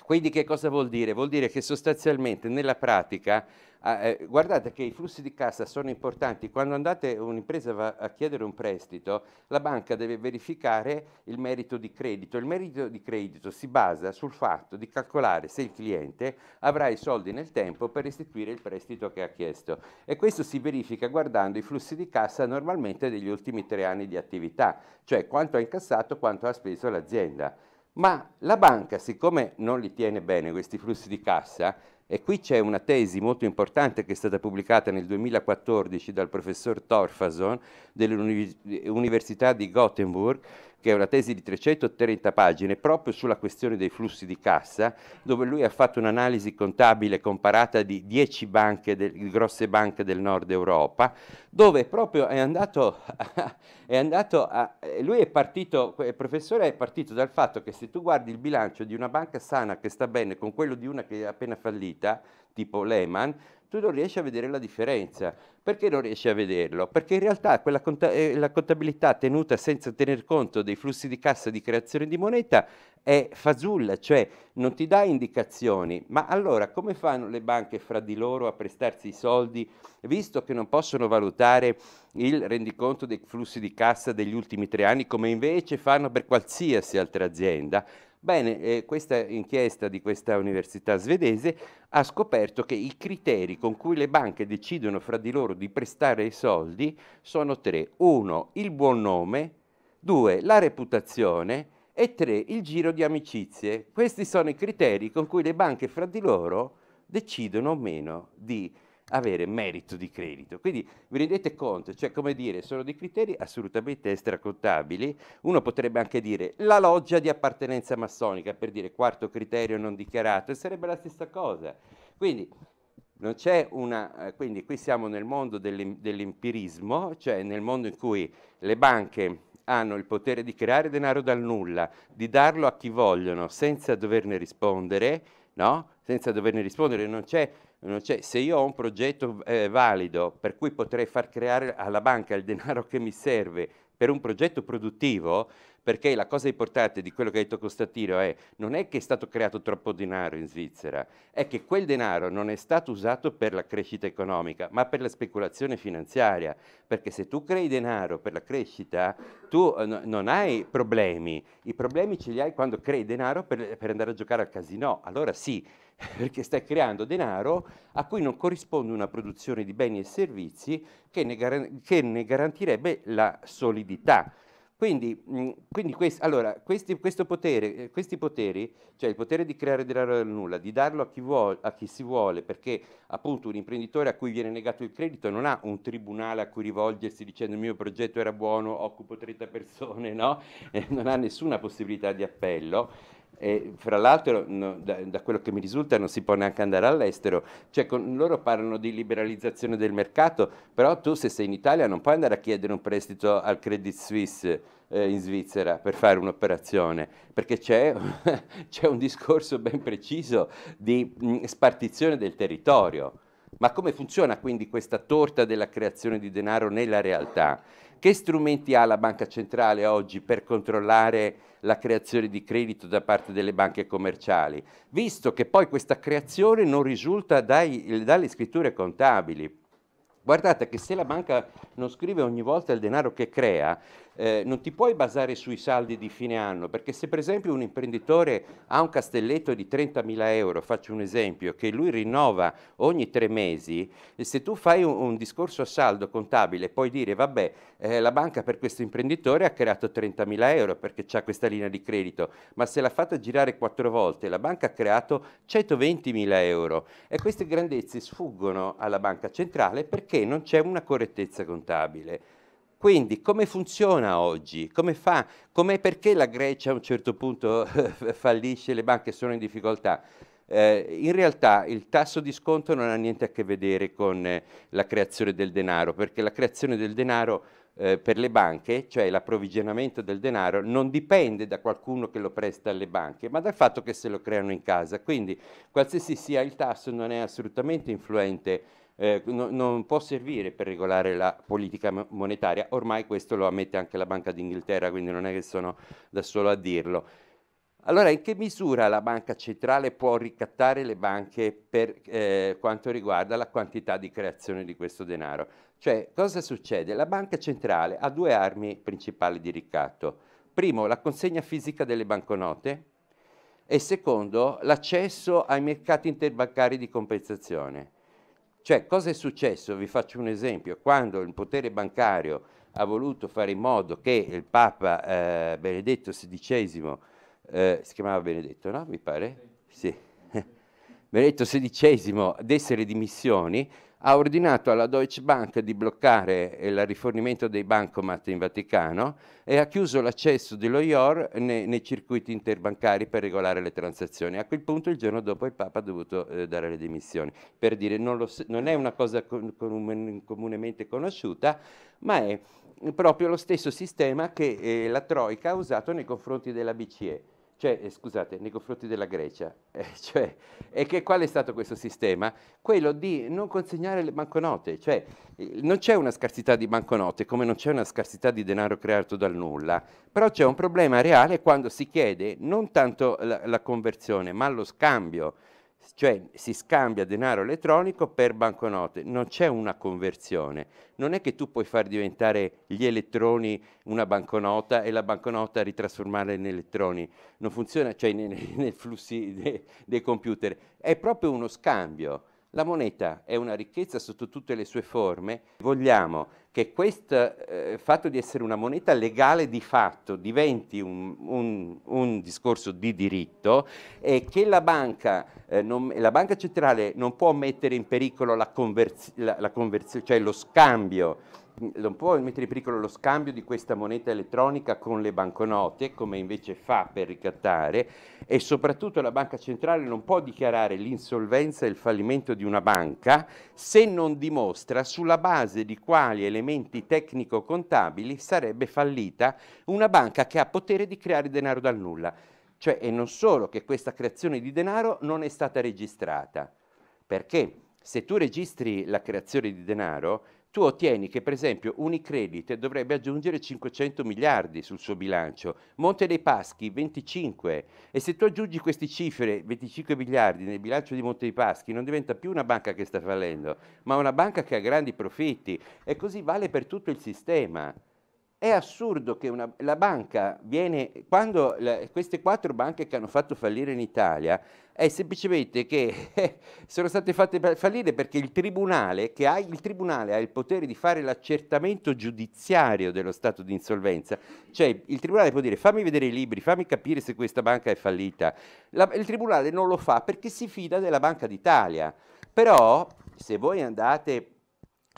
quindi che cosa vuol dire? Vuol dire che sostanzialmente nella pratica Ah, eh, guardate che i flussi di cassa sono importanti. Quando andate, un'impresa va a chiedere un prestito, la banca deve verificare il merito di credito. Il merito di credito si basa sul fatto di calcolare se il cliente avrà i soldi nel tempo per restituire il prestito che ha chiesto. E questo si verifica guardando i flussi di cassa normalmente degli ultimi tre anni di attività, cioè quanto ha incassato, quanto ha speso l'azienda. Ma la banca, siccome non li tiene bene questi flussi di cassa, e qui c'è una tesi molto importante che è stata pubblicata nel 2014 dal professor Torfason dell'Università di Gothenburg, che è una tesi di 330 pagine proprio sulla questione dei flussi di cassa, dove lui ha fatto un'analisi contabile comparata di 10 banche del, grosse banche del nord Europa, dove proprio è andato, a, è andato a, lui è partito, il professore è partito dal fatto che se tu guardi il bilancio di una banca sana che sta bene con quello di una che è appena fallita, tipo Lehman, tu non riesci a vedere la differenza. Perché non riesci a vederlo? Perché in realtà quella conta- eh, la contabilità tenuta senza tener conto dei flussi di cassa di creazione di moneta è fasulla, cioè non ti dà indicazioni. Ma allora come fanno le banche fra di loro a prestarsi i soldi, visto che non possono valutare il rendiconto dei flussi di cassa degli ultimi tre anni, come invece fanno per qualsiasi altra azienda? Bene, eh, questa inchiesta di questa università svedese ha scoperto che i criteri con cui le banche decidono fra di loro di prestare i soldi sono tre. Uno, il buon nome, due, la reputazione e tre, il giro di amicizie. Questi sono i criteri con cui le banche fra di loro decidono o meno di avere merito di credito. Quindi vi rendete conto, cioè come dire, sono dei criteri assolutamente extracontabili. Uno potrebbe anche dire la loggia di appartenenza massonica, per dire quarto criterio non dichiarato, e sarebbe la stessa cosa. Quindi non c'è una, eh, quindi qui siamo nel mondo dell'empirismo, cioè nel mondo in cui le banche hanno il potere di creare denaro dal nulla, di darlo a chi vogliono senza doverne rispondere, no? Senza doverne rispondere, non c'è cioè, se io ho un progetto eh, valido per cui potrei far creare alla banca il denaro che mi serve per un progetto produttivo, perché la cosa importante di quello che ha detto Costatino è non è che è stato creato troppo denaro in Svizzera, è che quel denaro non è stato usato per la crescita economica, ma per la speculazione finanziaria, perché se tu crei denaro per la crescita, tu eh, no, non hai problemi, i problemi ce li hai quando crei denaro per, per andare a giocare al casino, allora sì, perché stai creando denaro a cui non corrisponde una produzione di beni e servizi che ne, gar- che ne garantirebbe la solidità. Quindi, quindi quest, allora, questi, potere, eh, questi, poteri, cioè il potere di creare dal nulla, di darlo a chi, vuol, a chi si vuole, perché appunto un imprenditore a cui viene negato il credito non ha un tribunale a cui rivolgersi dicendo il mio progetto era buono, occupo 30 persone, no? Eh, non ha nessuna possibilità di appello. E fra l'altro, no, da, da, quello che mi risulta, non si può neanche andare all'estero. Cioè, con, loro parlano di liberalizzazione del mercato, però tu se sei in Italia non puoi andare a chiedere un prestito al Credit Suisse eh, in Svizzera per fare un'operazione, perché c'è, c'è un discorso ben preciso di mh, mm, spartizione del territorio. Ma come funziona quindi questa torta della creazione di denaro nella realtà? Che strumenti ha la Banca Centrale oggi per controllare la creazione di credito da parte delle banche commerciali, visto che poi questa creazione non risulta dai, dalle scritture contabili? Guardate che se la banca non scrive ogni volta il denaro che crea, eh, non ti puoi basare sui saldi di fine anno, perché se per esempio un imprenditore ha un castelletto di 30.000 euro, faccio un esempio, che lui rinnova ogni tre mesi, e se tu fai un, un discorso a saldo contabile puoi dire vabbè eh, la banca per questo imprenditore ha creato 30.000 euro perché ha questa linea di credito, ma se l'ha fatta girare quattro volte la banca ha creato 120.000 euro e queste grandezze sfuggono alla banca centrale perché non c'è una correttezza contabile. Quindi come funziona oggi? Come fa? Com'è perché la Grecia a un certo punto fallisce, le banche sono in difficoltà? Eh, in realtà il tasso di sconto non ha niente a che vedere con eh, la creazione del denaro, perché la creazione del denaro eh, per le banche, cioè l'approvvigionamento del denaro, non dipende da qualcuno che lo presta alle banche, ma dal fatto che se lo creano in casa. Quindi qualsiasi sia il tasso non è assolutamente influente eh, no, non può servire per regolare la politica monetaria. Ormai questo lo ammette anche la Banca d'Inghilterra, quindi non è che sono da solo a dirlo. Allora, in che misura la banca centrale può ricattare le banche per eh, quanto riguarda la quantità di creazione di questo denaro? Cioè, cosa succede? La banca centrale ha due armi principali di ricatto. Primo, la consegna fisica delle banconote e secondo, l'accesso ai mercati interbancari di compensazione. Cioè, cosa è successo? Vi faccio un esempio. Quando il potere bancario ha voluto fare in modo che il Papa eh, Benedetto XVI, eh, si chiamava Benedetto, no? Mi pare? Sì. Benedetto XVI desse le dimissioni, ha ordinato alla Deutsche Bank di bloccare eh, il rifornimento dei bancomat in Vaticano e ha chiuso l'accesso dello IOR nei, nei, circuiti interbancari per regolare le transazioni. A quel punto il giorno dopo il Papa ha dovuto eh, dare le dimissioni, per dire non, lo, non è una cosa con, con, comunemente conosciuta, ma è proprio lo stesso sistema che eh, la Troica ha usato nei confronti della BCE cioè, eh, scusate, nei confronti della Grecia, eh, cioè, e che qual è stato questo sistema? Quello di non consegnare le banconote, cioè eh, non c'è una scarsità di banconote come non c'è una scarsità di denaro creato dal nulla, però c'è un problema reale quando si chiede non tanto la, la conversione ma lo scambio, cioè si scambia denaro elettronico per banconote, non c'è una conversione, non è che tu puoi far diventare gli elettroni una banconota e la banconota ritrasformarla in elettroni, non funziona, cioè nei, nei flussi dei, dei computer, è proprio uno scambio. La moneta è una ricchezza sotto tutte le sue forme, vogliamo che questo eh, fatto di essere una moneta legale di fatto diventi un, un, un discorso di diritto e che la banca, eh, non, la banca, centrale non può mettere in pericolo la conversi, la, la conversi, cioè lo scambio non può mettere in pericolo lo scambio di questa moneta elettronica con le banconote, come invece fa per ricattare, e soprattutto la banca centrale non può dichiarare l'insolvenza e il fallimento di una banca se non dimostra sulla base di quali elementi tecnico-contabili sarebbe fallita una banca che ha potere di creare denaro dal nulla. Cioè, e non solo che questa creazione di denaro non è stata registrata. Perché se tu registri la creazione di denaro, tu ottieni che per esempio Unicredit dovrebbe aggiungere 500 miliardi sul suo bilancio, Monte dei Paschi 25 e se tu aggiungi queste cifre, 25 miliardi nel bilancio di Monte dei Paschi, non diventa più una banca che sta fallendo, ma una banca che ha grandi profitti e così vale per tutto il sistema. È assurdo che una, la banca viene, quando la, queste quattro banche che hanno fatto fallire in Italia, è semplicemente che eh, sono state fatte fallire perché il tribunale, che ha il, tribunale ha il potere di fare l'accertamento giudiziario dello stato di insolvenza, cioè il tribunale può dire fammi vedere i libri, fammi capire se questa banca è fallita, la, il tribunale non lo fa perché si fida della Banca d'Italia, però se voi andate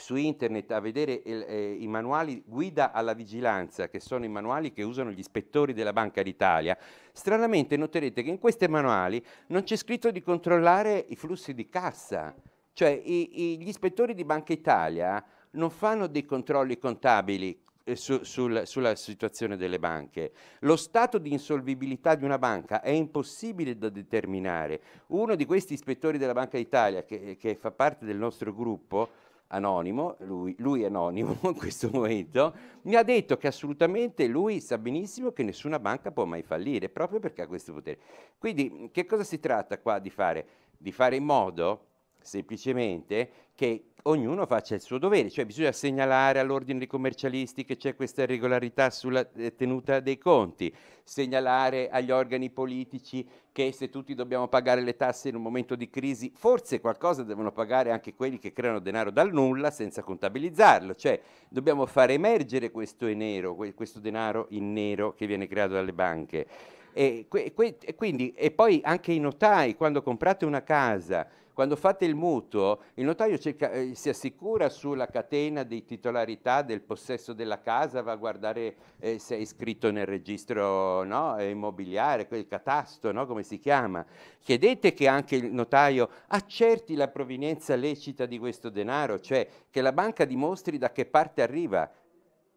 su internet a vedere eh, i manuali guida alla vigilanza, che sono i manuali che usano gli ispettori della Banca d'Italia, stranamente noterete che in questi manuali non c'è scritto di controllare i flussi di cassa. Cioè i, i, gli ispettori di Banca Italia non fanno dei controlli contabili eh, su, sul, sulla situazione delle banche. Lo stato di insolvibilità di una banca è impossibile da determinare. Uno di questi ispettori della Banca d'Italia, che, che fa parte del nostro gruppo, anonimo, lui, lui, è anonimo in questo momento, mi ha detto che assolutamente lui sa benissimo che nessuna banca può mai fallire, proprio perché ha questo potere. Quindi che cosa si tratta qua di fare? Di fare in modo semplicemente che ognuno faccia il suo dovere, cioè bisogna segnalare all'ordine dei commercialisti che c'è questa irregolarità sulla eh, tenuta dei conti, segnalare agli organi politici che se tutti dobbiamo pagare le tasse in un momento di crisi, forse qualcosa devono pagare anche quelli che creano denaro dal nulla senza contabilizzarlo, cioè dobbiamo far emergere questo, enero, questo denaro in nero che viene creato dalle banche. E, que, que, e, quindi, e poi anche i notai, quando comprate una casa, quando fate il mutuo, il notaio cerca, eh, si assicura sulla catena di titolarità del possesso della casa, va a guardare eh, se è iscritto nel registro no, eh, immobiliare, quel catasto, no, come si chiama. Chiedete che anche il notaio accerti la provenienza lecita di questo denaro, cioè che la banca dimostri da che parte arriva.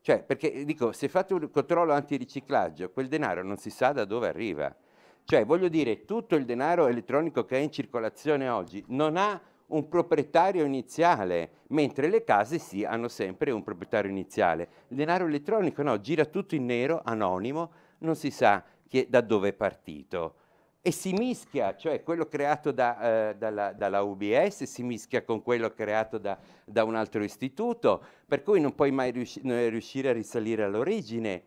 Cioè, perché dico, se fate un controllo antiriciclaggio, quel denaro non si sa da dove arriva. Cioè, voglio dire, tutto il denaro elettronico che è in circolazione oggi non ha un proprietario iniziale, mentre le case sì, hanno sempre un proprietario iniziale. Il denaro elettronico no, gira tutto in nero, anonimo, non si sa chi, da dove è partito. E si mischia, cioè quello creato da, eh, dalla, dalla, UBS si mischia con quello creato da, da un altro istituto, per cui non puoi mai riusci non riuscire a risalire all'origine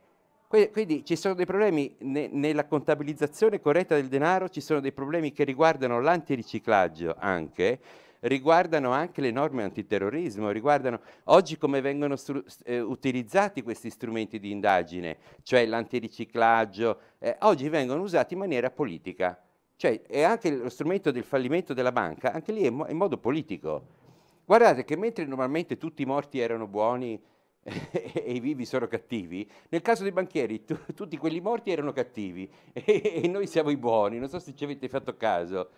quindi ci sono dei problemi ne, nella contabilizzazione corretta del denaro, ci sono dei problemi che riguardano l'antiriciclaggio anche, riguardano anche le norme antiterrorismo, riguardano oggi come vengono eh, utilizzati questi strumenti di indagine, cioè l'antiriciclaggio, eh, oggi vengono usati in maniera politica. Cioè, e anche lo strumento del fallimento della banca, anche lì è in modo politico. Guardate che mentre normalmente tutti i morti erano buoni, e i vivi sono cattivi, nel caso dei banchieri tu, tutti quelli morti erano cattivi e, e, noi siamo i buoni, non so se ci avete fatto caso.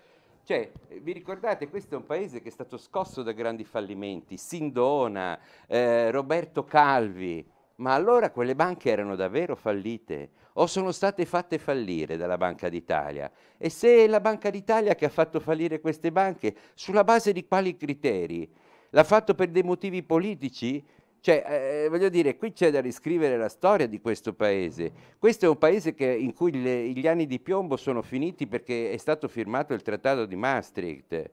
Cioè, vi ricordate, questo è un paese che è stato scosso da grandi fallimenti, Sindona, eh, Roberto Calvi, ma allora quelle banche erano davvero fallite o sono state fatte fallire dalla Banca d'Italia? E se è la Banca d'Italia che ha fatto fallire queste banche, sulla base di quali criteri? L'ha fatto per dei motivi politici? Cioè, eh, eh, voglio dire, qui c'è da riscrivere la storia di questo paese. Questo è un paese che, in cui le, gli anni di piombo sono finiti perché è stato firmato il Trattato di Maastricht.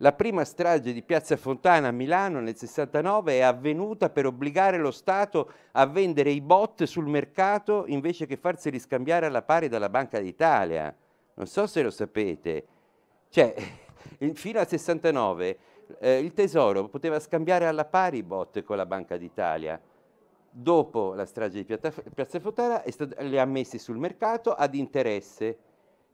La prima strage di Piazza Fontana a Milano nel 69 è avvenuta per obbligare lo Stato a vendere i bot sul mercato invece che farsi riscambiare alla pari dalla Banca d'Italia. Non so se lo sapete. Cioè, fino al 69 eh, il Tesoro poteva scambiare alla pari bot con la Banca d'Italia. Dopo la strage di Piazza Fotara le ha messe sul mercato ad interesse.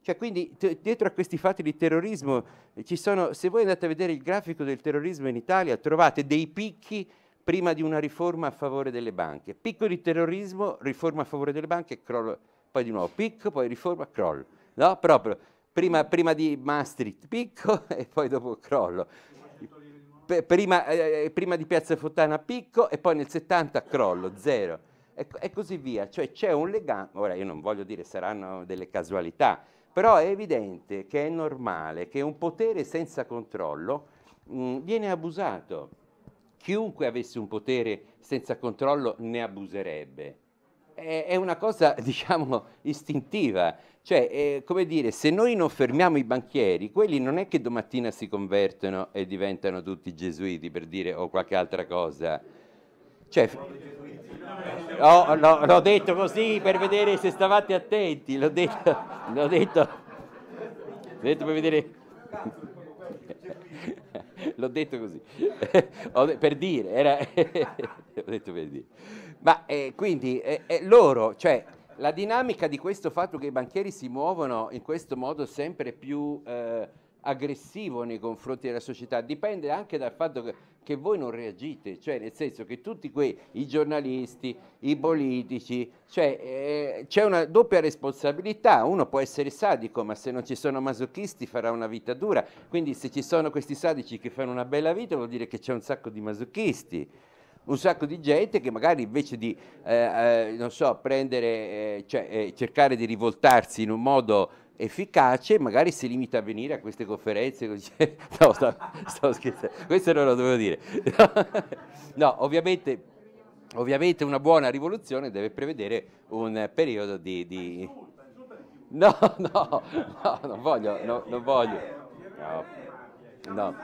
Cioè, quindi dietro a questi fatti di terrorismo eh, ci sono, se voi andate a vedere il grafico del terrorismo in Italia, trovate dei picchi prima di una riforma a favore delle banche. Picco di terrorismo, riforma a favore delle banche, crollo, poi di nuovo picco, poi riforma, crollo. No? Proprio prima, prima di Maastricht picco e poi dopo crollo prima, eh, eh, eh, prima, di Piazza Fontana picco e poi nel 70 crollo, zero. E, e così via, cioè c'è un legame, ora io non voglio dire saranno delle casualità, però è evidente che è normale che un potere senza controllo mh, mm, viene abusato. Chiunque avesse un potere senza controllo ne abuserebbe. È, è una cosa, diciamo, istintiva. Cioè, eh, come dire, se noi non fermiamo i banchieri, quelli non è che domattina si convertono e diventano tutti gesuiti per dire o oh, qualche altra cosa. Cioè, oh, no, l'ho detto così per vedere se stavate attenti, l'ho detto, l'ho detto, l'ho detto per vedere... l'ho detto così, per dire, era... l'ho detto per dire. Ma eh, quindi eh, eh loro, cioè la dinamica di questo fatto che i banchieri si muovono in questo modo sempre più eh, aggressivo nei confronti della società dipende anche dal fatto che, che, voi non reagite, cioè nel senso che tutti quei i giornalisti, i politici, cioè eh, c'è una doppia responsabilità, uno può essere sadico, ma se non ci sono masochisti farà una vita dura, quindi se ci sono questi sadici che fanno una bella vita vuol dire che c'è un sacco di masochisti un sacco di gente che magari invece di eh, eh, so, prendere, eh, cioè, eh, cercare di rivoltarsi in un modo efficace, magari si limita a venire a queste conferenze. No, stavo, stavo scherzando, questo non lo dovevo dire. No, ovviamente, ovviamente una buona rivoluzione deve prevedere un periodo di... di... No, no, no, non voglio, no, non voglio. No, no.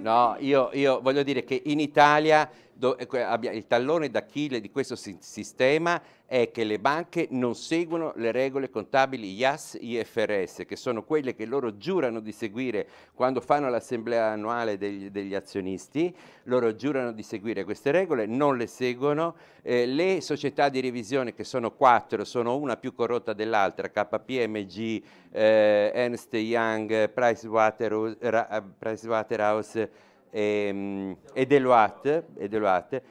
no io, io voglio dire che in Italia il tallone d'Achille di questo sistema è che le banche non seguono le regole contabili IAS IFRS, che sono quelle che loro giurano di seguire quando fanno l'assemblea annuale degli, degli, azionisti, loro giurano di seguire queste regole, non le seguono, eh, le società di revisione che sono quattro, sono una più corrotta dell'altra, KPMG, eh, Ernst Young, Pricewaterhouse, Pricewaterhouse e, ehm, e Deloitte,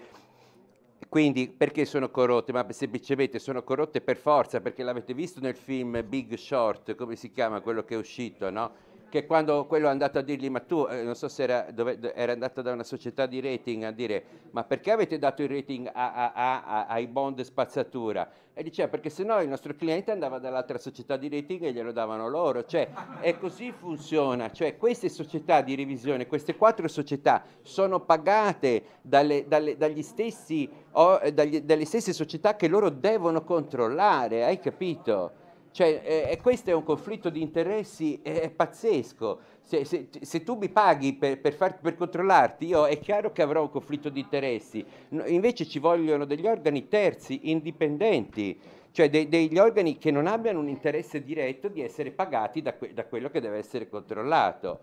quindi perché sono corrotte? Ma semplicemente sono corrotte per forza, perché l'avete visto nel film Big Short, come si chiama quello che è uscito, no? che quando quello è andato a dirgli ma tu, eh, non so se era, dove, era, andato da una società di rating a dire ma perché avete dato il rating a, a, a, ai bond spazzatura? E diceva perché sennò il nostro cliente andava dall'altra società di rating e glielo davano loro, cioè è così funziona, cioè queste società di revisione, queste quattro società sono pagate dalle, dalle, dagli stessi, o, dagli, dalle stesse società che loro devono controllare, hai capito? Cioè, eh, questo è un conflitto di interessi eh, pazzesco. Se, se, se, tu mi paghi per, per, far, per, controllarti, io è chiaro che avrò un conflitto di interessi. No, invece ci vogliono degli organi terzi, indipendenti, cioè de, degli organi che non abbiano un interesse diretto di essere pagati da, que, da quello che deve essere controllato.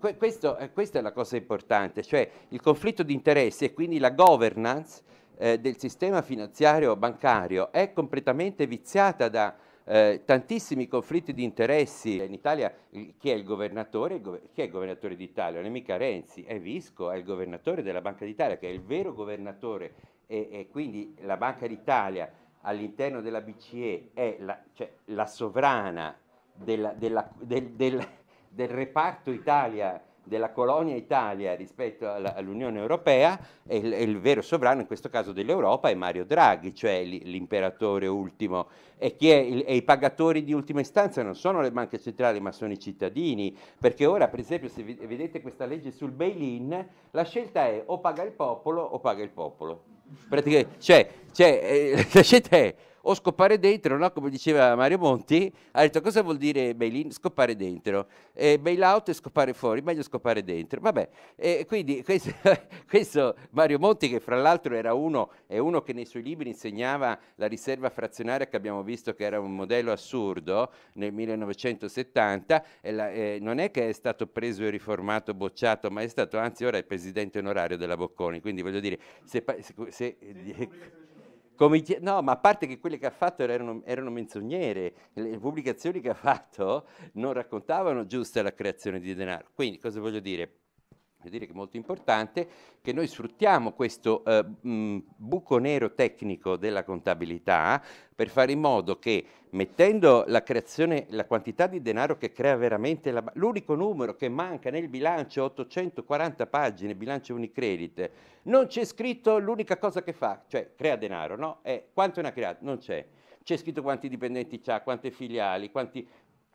Que, questo, eh, questa è la cosa importante, cioè il conflitto di interessi e quindi la governance eh, del sistema finanziario bancario è completamente viziata da eh, tantissimi conflitti di interessi. In Italia chi è il governatore? Chi è il governatore d'Italia? Non è mica Renzi, è Visco, è il governatore della Banca d'Italia, che è il vero governatore e, e quindi la Banca d'Italia all'interno della BCE è la, cioè, la sovrana della, della, del, del, del reparto Italia della colonia Italia rispetto all'Unione Europea e il, il, vero sovrano in questo caso dell'Europa è Mario Draghi, cioè l'imperatore ultimo e, il, e, i pagatori di ultima istanza non sono le banche centrali ma sono i cittadini, perché ora per esempio se vedete questa legge sul bail-in la scelta è o paga il popolo o paga il popolo. Praticamente, cioè, cioè eh, la scelta è o scopare dentro, no? come diceva Mario Monti, ha detto cosa vuol dire bail-in? Scopare dentro, eh, bail-out è scopare fuori, meglio scopare dentro. Vabbè, eh, quindi questo, questo, Mario Monti che fra l'altro era uno, è uno che nei suoi libri insegnava la riserva frazionaria che abbiamo visto che era un modello assurdo nel 1970, la, eh, non è che è stato preso e riformato, bocciato, ma è stato anzi ora il presidente onorario della Bocconi, quindi voglio dire, se, se, se eh, eh, Comiti- no, ma a parte che quelle che ha fatto erano, erano menzognere, le pubblicazioni che ha fatto non raccontavano giusta la creazione di denaro. Quindi cosa voglio dire? esempio, direi che è molto importante, che noi sfruttiamo questo eh, mh, mm, buco nero tecnico della contabilità per fare in modo che mettendo la creazione, la quantità di denaro che crea veramente la, l'unico numero che manca nel bilancio 840 pagine, bilancio Unicredit, non c'è scritto l'unica cosa che fa, cioè crea denaro, no? È quanto ne ha creato? Non c'è. C'è scritto quanti dipendenti ha, quante filiali, quanti...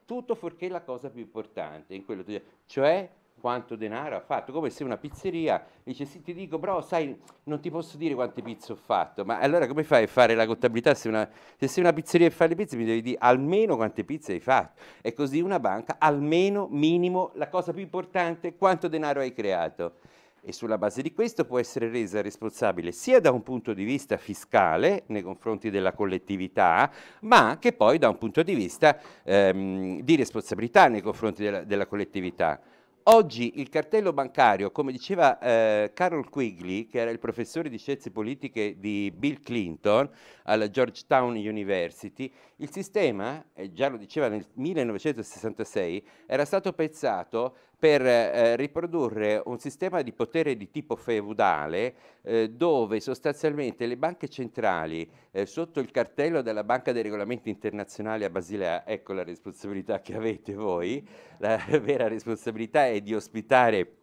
tutto fuorché la cosa più importante, in quello, cioè quanto denaro ha fatto, come se una pizzeria dice sì ti dico però sai non ti posso dire quante pizze ho fatto, ma allora come fai a fare la contabilità se, una, se sei una pizzeria e fai le pizze mi devi dire almeno quante pizze hai fatto e così una banca almeno minimo la cosa più importante quanto denaro hai creato e sulla base di questo può essere resa responsabile sia da un punto di vista fiscale nei confronti della collettività, ma anche poi da un punto di vista ehm, di responsabilità nei confronti della, della collettività. Oggi il cartello bancario, come diceva eh, Carol Quigley, che era il professore di scienze politiche di Bill Clinton alla Georgetown University, il sistema, eh, già lo diceva nel 1966, era stato pensato per eh, riprodurre un sistema di potere di tipo feudale eh, dove sostanzialmente le banche centrali eh, sotto il cartello della Banca dei Regolamenti Internazionali a Basilea, ecco la responsabilità che avete voi, la vera responsabilità è di ospitare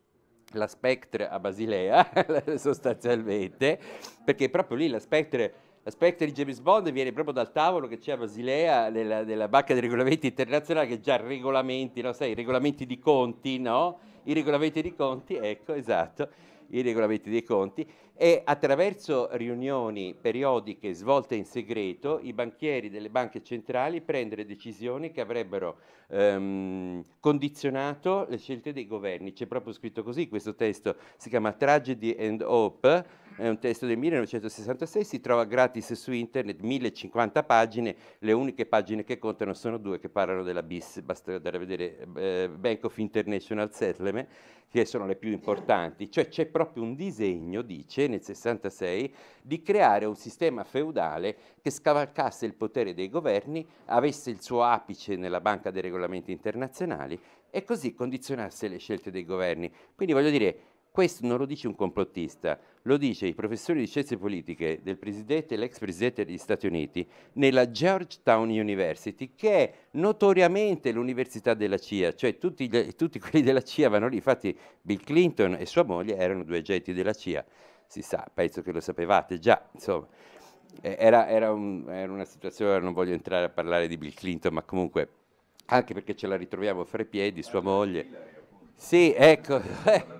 la Spectre a Basilea sostanzialmente, perché proprio lì la Spectre L'aspetto di James Bond viene proprio dal tavolo che c'è a Basilea della, della Banca dei Regolamenti Internazionali che già regolamenti, no? Sai, i regolamenti di conti, no? I regolamenti di conti, ecco, esatto, i regolamenti dei conti e attraverso riunioni periodiche svolte in segreto i banchieri delle banche centrali prendono decisioni che avrebbero ehm, condizionato le scelte dei governi. C'è proprio scritto così questo testo, si chiama Tragedy and Hope è un testo del 1966, si trova gratis su internet, 1050 pagine, le uniche pagine che contano sono due che parlano della BIS, basta andare a vedere eh, Bank of International Settlement, che sono le più importanti, cioè c'è proprio un disegno, dice, nel 66, di creare un sistema feudale che scavalcasse il potere dei governi, avesse il suo apice nella Banca dei Regolamenti Internazionali e così condizionasse le scelte dei governi. Quindi voglio dire, questo non lo dice un complottista, lo dice il professore di scienze politiche del presidente e l'ex presidente degli Stati Uniti nella Georgetown University, che è notoriamente l'università della CIA, cioè tutti, tutti quelli della CIA vanno lì, infatti Bill Clinton e sua moglie erano due agenti della CIA, si sa, penso che lo sapevate già, insomma. Eh, era, era, un, era una situazione, non voglio entrare a parlare di Bill Clinton, ma comunque, anche perché ce la ritroviamo fra i piedi, sua moglie. Sì, ecco. Eh.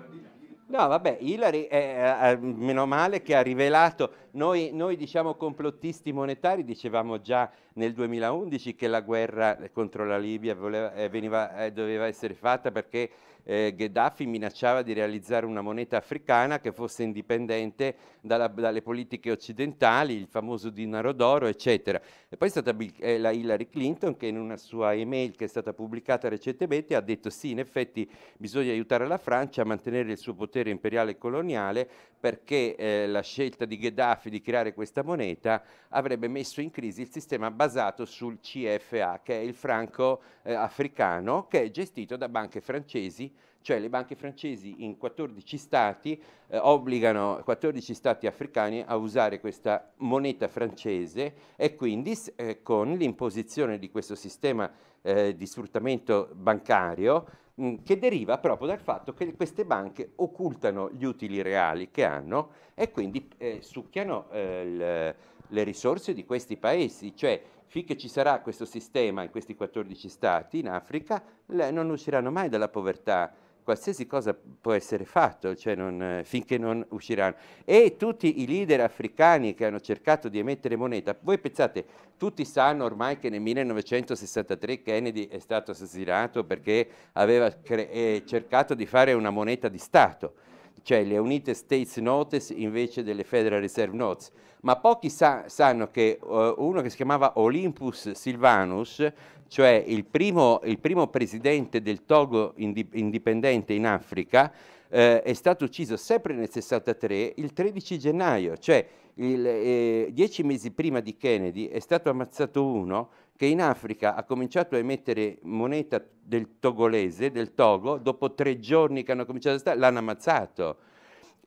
No, vabbè, Hillary, è, eh, eh, eh, meno male che ha rivelato, noi, noi, diciamo complottisti monetari, dicevamo già nel 2011 che la guerra contro la Libia voleva, eh, veniva, doveva essere fatta perché eh, Gheddafi minacciava di realizzare una moneta africana che fosse indipendente dalla, dalle politiche occidentali, il famoso dinaro d'oro, eccetera. E poi è stata eh, la Hillary Clinton che in una sua email che è stata pubblicata recentemente ha detto sì, in effetti bisogna aiutare la Francia a mantenere il suo potere imperiale e coloniale perché eh, la scelta di Gheddafi di creare questa moneta avrebbe messo in crisi il sistema basato sul CFA, che è il franco eh, africano, che è gestito da banche francesi cioè le banche francesi in 14 stati eh, obbligano 14 stati africani a usare questa moneta francese e quindi eh, con l'imposizione di questo sistema eh, di sfruttamento bancario mm, che deriva proprio dal fatto che queste banche occultano gli utili reali che hanno e quindi eh, succhiano eh, le, le risorse di questi paesi, cioè finché ci sarà questo sistema in questi 14 stati in Africa, non usciranno mai dalla povertà qualsiasi cosa può essere fatto, cioè non, finché non usciranno. E tutti i leader africani che hanno cercato di emettere moneta, voi pensate, tutti sanno ormai che nel 1963 Kennedy è stato assassinato perché aveva eh, cercato di fare una moneta di Stato cioè le United States Notes invece delle Federal Reserve Notes. Ma pochi sa, sanno che uh, uno che si chiamava Olympus Silvanus, cioè il primo, il primo presidente del Togo indipendente in Africa, eh, è stato ucciso sempre nel 63 il 13 gennaio, cioè il, eh, dieci mesi prima di Kennedy è stato ammazzato uno che in Africa ha cominciato a emettere moneta del togolese, del Togo, dopo tre giorni che hanno cominciato a stare, l'hanno ammazzato.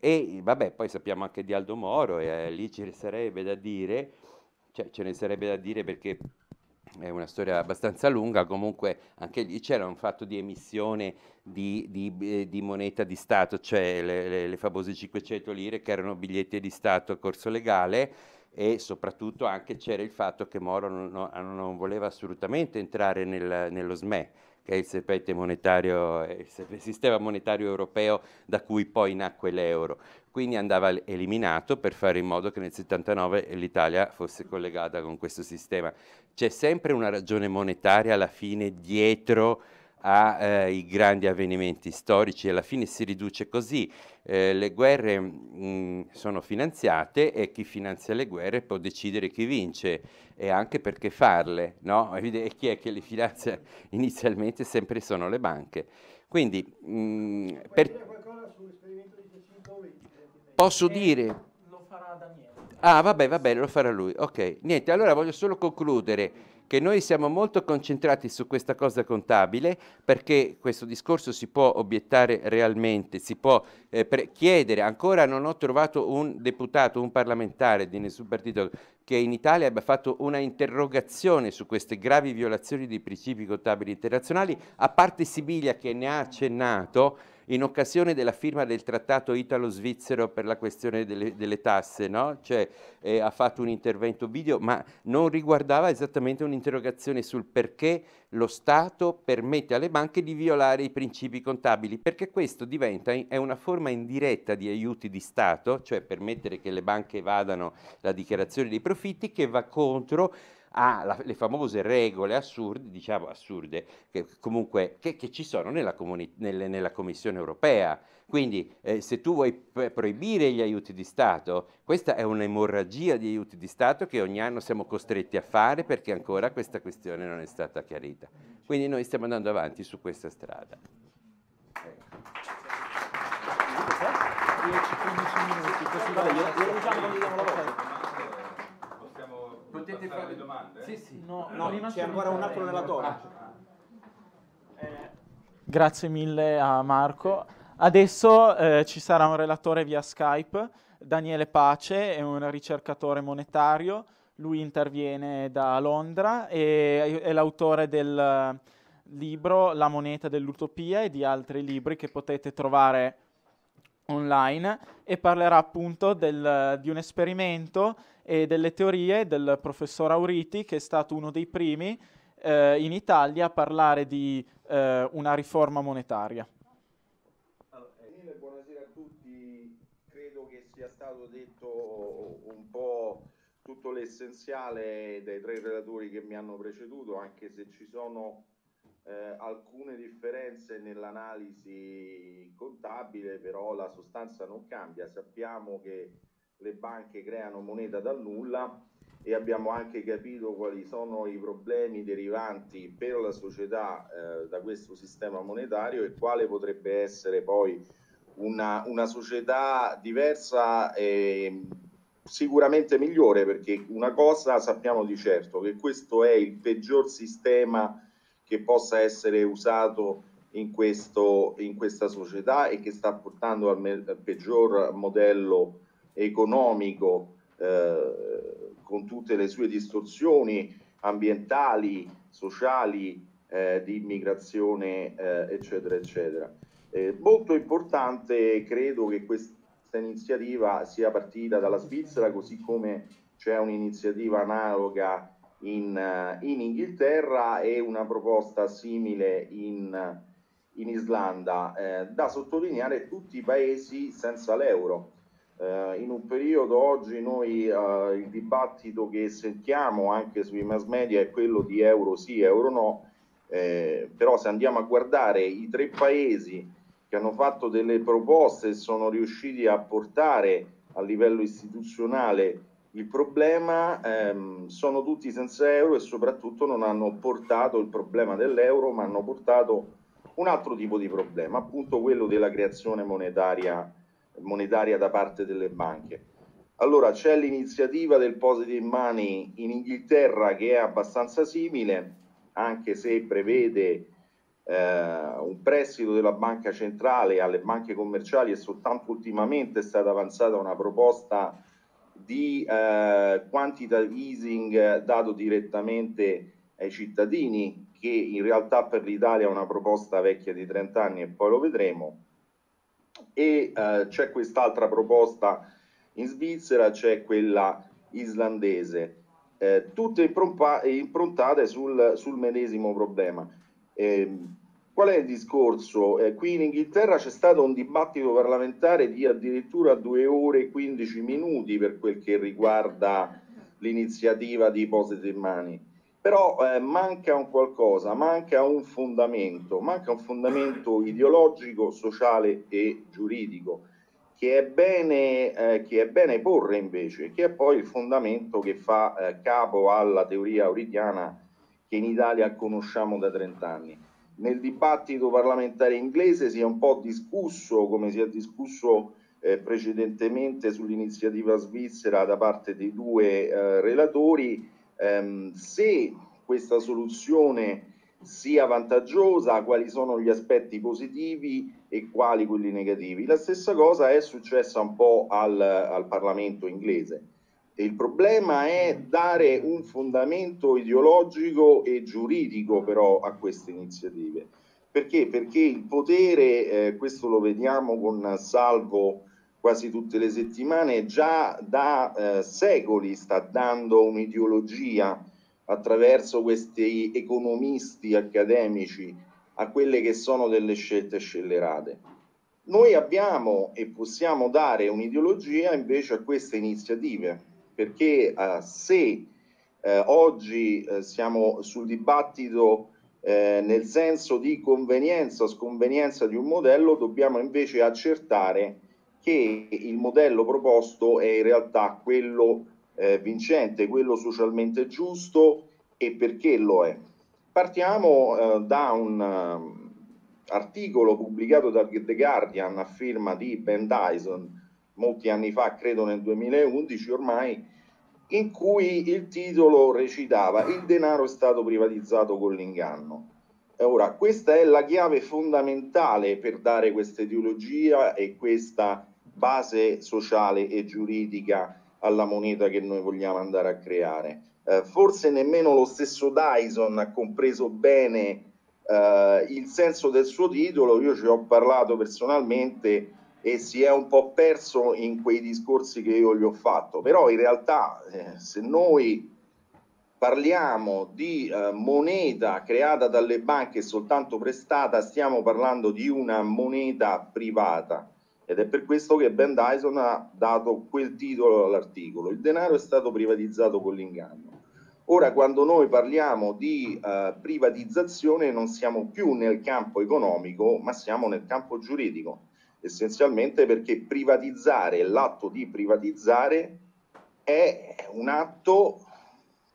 E vabbè, poi sappiamo anche di Aldo Moro, e eh, lì ci sarebbe da dire, cioè ce ne sarebbe da dire perché è una storia abbastanza lunga, comunque anche lì c'era un fatto di emissione di, di, eh, di moneta di Stato, cioè le, le, le famose 500 lire che erano biglietti di Stato a corso legale e soprattutto anche c'era il fatto che Moro non, ah, non voleva assolutamente entrare nel, nello SME, che è il serpente monetario, eh, il sistema monetario europeo da cui poi nacque l'euro quindi andava eliminato per fare in modo che nel 79 l'Italia fosse collegata con questo sistema. C'è sempre una ragione monetaria alla fine dietro ai eh, grandi avvenimenti storici, alla fine si riduce così, eh, le guerre mh, sono finanziate e chi finanzia le guerre può decidere chi vince e anche perché farle, no? E chi è che le finanzia inizialmente sempre sono le banche. Quindi mh, per Posso dire... Lo farà Daniele. Ah, vabbè, vabbè, lo farà lui. Ok, niente, allora voglio solo concludere che noi siamo molto concentrati su questa cosa contabile perché questo discorso si può obiettare realmente, si può eh, chiedere, ancora non ho trovato un deputato, un parlamentare di nessun partito che in Italia abbia fatto una interrogazione su queste gravi violazioni dei principi contabili internazionali, a parte Sibiglia che ne ha accennato, in occasione della firma del trattato italo-svizzero per la questione delle, delle tasse, no? cioè, eh, ha fatto un intervento video, ma non riguardava esattamente un'interrogazione sul perché lo Stato permette alle banche di violare i principi contabili, perché questo diventa è una forma indiretta di aiuti di Stato, cioè permettere che le banche vadano la dichiarazione dei profitti, che va contro ha la, le famose regole assurde, diciamo assurde, che comunque che, che ci sono nella, comuni, nelle, nella, Commissione europea. Quindi eh, se tu vuoi proibire gli aiuti di Stato, questa è un'emorragia di aiuti di Stato che ogni anno siamo costretti a fare perché ancora questa questione non è stata chiarita. Quindi noi stiamo andando avanti su questa strada. 10-15 minuti, così dai, io, io potete fare le domande? Sì, sì. No, no, no c'è ancora un altro relatore. Ah. Eh, grazie mille a Marco. Adesso eh, ci sarà un relatore via Skype. Daniele Pace è un ricercatore monetario. Lui interviene da Londra e è l'autore del eh, libro La moneta dell'utopia e di altri libri che potete trovare online e parlerà appunto del, di un esperimento e delle teorie del professor Auriti che è stato uno dei primi eh, in Italia a parlare di eh, una riforma monetaria. Eh, buonasera a tutti, credo che sia stato detto un po' tutto l'essenziale dai tre relatori che mi hanno preceduto, anche se ci sono eh, alcune differenze nell'analisi contabile, però la sostanza non cambia. Sappiamo che le banche creano moneta dal nulla e abbiamo anche capito quali sono i problemi derivanti per la società eh, da questo sistema monetario e quale potrebbe essere poi una, una società diversa e sicuramente migliore, perché una cosa sappiamo di certo, che questo è il peggior sistema che possa essere usato in, questo, in questa società e che sta portando al, me- al peggior modello economico eh, con tutte le sue distorsioni ambientali, sociali, eh, di immigrazione, eh, eccetera, eccetera. Eh, molto importante credo che questa iniziativa sia partita dalla Svizzera, così come c'è un'iniziativa analoga in, eh, in Inghilterra e una proposta simile in, in Islanda. Eh, da sottolineare tutti i paesi senza l'euro. Eh, in un periodo oggi noi eh, il dibattito che sentiamo anche sui mass media è quello di euro sì, euro no, eh, però se andiamo a guardare i tre paesi che hanno fatto delle proposte e sono riusciti a portare a livello istituzionale il problema ehm, sono tutti senza euro e soprattutto non hanno portato il problema dell'euro, ma hanno portato un altro tipo di problema, appunto quello della creazione monetaria, monetaria da parte delle banche. Allora c'è l'iniziativa del positive money in Inghilterra che è abbastanza simile, anche se prevede eh, un prestito della banca centrale alle banche commerciali e soltanto ultimamente è stata avanzata una proposta di eh, quantitative easing dato direttamente ai cittadini, che in realtà per l'Italia è una proposta vecchia di 30 anni e poi lo vedremo. E eh, c'è quest'altra proposta in Svizzera, c'è quella islandese, eh, tutte improntate sul, sul medesimo problema. Eh, Qual è il discorso? Eh, qui in Inghilterra c'è stato un dibattito parlamentare di addirittura 2 ore e 15 minuti per quel che riguarda l'iniziativa di Positive Money, però eh, manca un qualcosa, manca un fondamento, manca un fondamento ideologico, sociale e giuridico. Che è, bene, eh, che è bene porre invece, che è poi il fondamento che fa eh, capo alla teoria auridiana che in Italia conosciamo da 30 anni nel dibattito parlamentare inglese si è un po' discusso, come si è discusso eh, precedentemente sull'iniziativa svizzera da parte dei due eh, relatori, ehm, se questa soluzione sia vantaggiosa, quali sono gli aspetti positivi e quali quelli negativi. La stessa cosa è successa un po' al, al Parlamento inglese. Il problema è dare un fondamento ideologico e giuridico però a queste iniziative. Perché? Perché il potere, eh, questo lo vediamo con Salvo quasi tutte le settimane, già da eh, secoli sta dando un'ideologia attraverso questi economisti accademici a quelle che sono delle scelte scellerate. Noi abbiamo e possiamo dare un'ideologia invece a queste iniziative, perché eh, se eh, oggi eh, siamo sul dibattito nel senso di convenienza o sconvenienza di un modello, dobbiamo invece accertare che il modello proposto è in realtà quello eh, vincente, quello socialmente giusto e perché lo è. Partiamo eh, da un um, articolo pubblicato da The Guardian a firma di Ben Dyson molti anni fa, credo nel 2011 ormai, in cui il titolo recitava Il denaro è stato privatizzato con l'inganno. Ora, questa è la chiave fondamentale per dare questa ideologia e questa base sociale e giuridica alla moneta che noi vogliamo andare a creare. Eh, forse nemmeno lo stesso Dyson ha compreso bene eh, il senso del suo titolo, io ci ho parlato personalmente e si è un po' perso in quei discorsi che io gli ho fatto. Però in realtà eh, se noi parliamo di eh, moneta creata dalle banche e soltanto prestata, stiamo parlando di una moneta privata. Ed è per questo che Ben Dyson ha dato quel titolo all'articolo. Il denaro è stato privatizzato con l'inganno. Ora, quando noi parliamo di eh, privatizzazione, non siamo più nel campo economico, ma siamo nel campo giuridico essenzialmente perché privatizzare, l'atto di privatizzare è un atto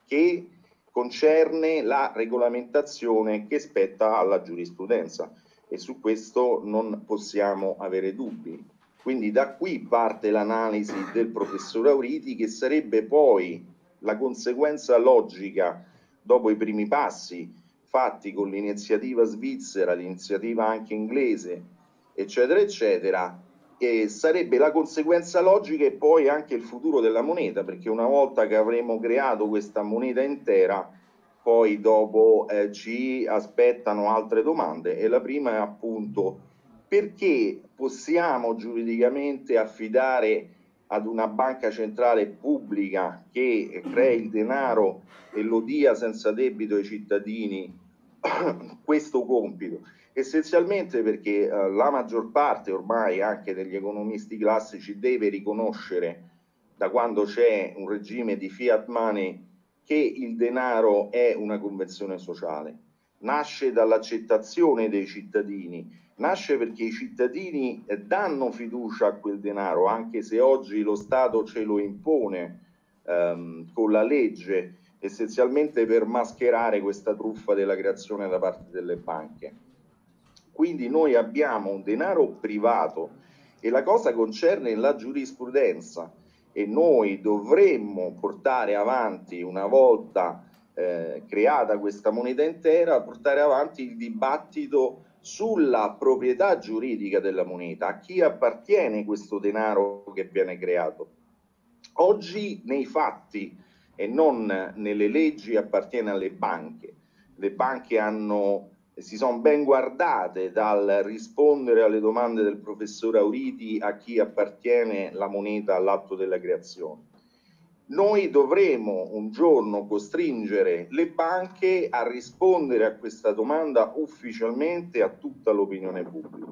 che concerne la regolamentazione che spetta alla giurisprudenza e su questo non possiamo avere dubbi. Quindi da qui parte l'analisi del professor Auriti che sarebbe poi la conseguenza logica dopo i primi passi fatti con l'iniziativa svizzera, l'iniziativa anche inglese eccetera, eccetera, e sarebbe la conseguenza logica e poi anche il futuro della moneta, perché una volta che avremo creato questa moneta intera, poi dopo eh, ci aspettano altre domande e la prima è appunto perché possiamo giuridicamente affidare ad una banca centrale pubblica che crei il denaro e lo dia senza debito ai cittadini questo compito. Essenzialmente perché eh, la maggior parte ormai anche degli economisti classici deve riconoscere da quando c'è un regime di fiat money che il denaro è una convenzione sociale. Nasce dall'accettazione dei cittadini, nasce perché i cittadini eh, danno fiducia a quel denaro, anche se oggi lo Stato ce lo impone ehm, con la legge, essenzialmente per mascherare questa truffa della creazione da parte delle banche. Quindi noi abbiamo un denaro privato e la cosa concerne la giurisprudenza e noi dovremmo portare avanti una volta eh, creata questa moneta intera, portare avanti il dibattito sulla proprietà giuridica della moneta, a chi appartiene questo denaro che viene creato. Oggi nei fatti e non nelle leggi appartiene alle banche. Le banche hanno si sono ben guardate dal rispondere alle domande del professor Auriti a chi appartiene la moneta all'atto della creazione. Noi dovremo un giorno costringere le banche a rispondere a questa domanda ufficialmente a tutta l'opinione pubblica.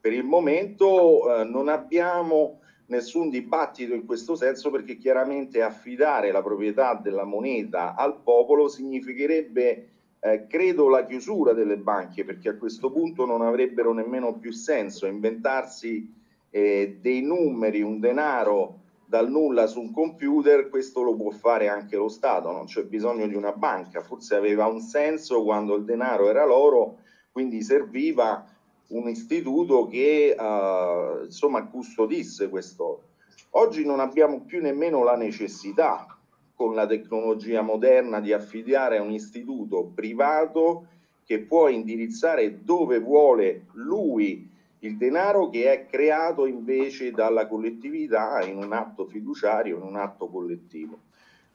Per il momento eh, non abbiamo nessun dibattito in questo senso perché chiaramente affidare la proprietà della moneta al popolo significherebbe eh, credo la chiusura delle banche perché a questo punto non avrebbero nemmeno più senso inventarsi eh, dei numeri, un denaro dal nulla su un computer, questo lo può fare anche lo Stato, non c'è bisogno di una banca, forse aveva un senso quando il denaro era l'oro, quindi serviva un istituto che eh, insomma custodisse questo. Oggi non abbiamo più nemmeno la necessità, con la tecnologia moderna di affidare a un istituto privato che può indirizzare dove vuole lui il denaro che è creato invece dalla collettività in un atto fiduciario, in un atto collettivo.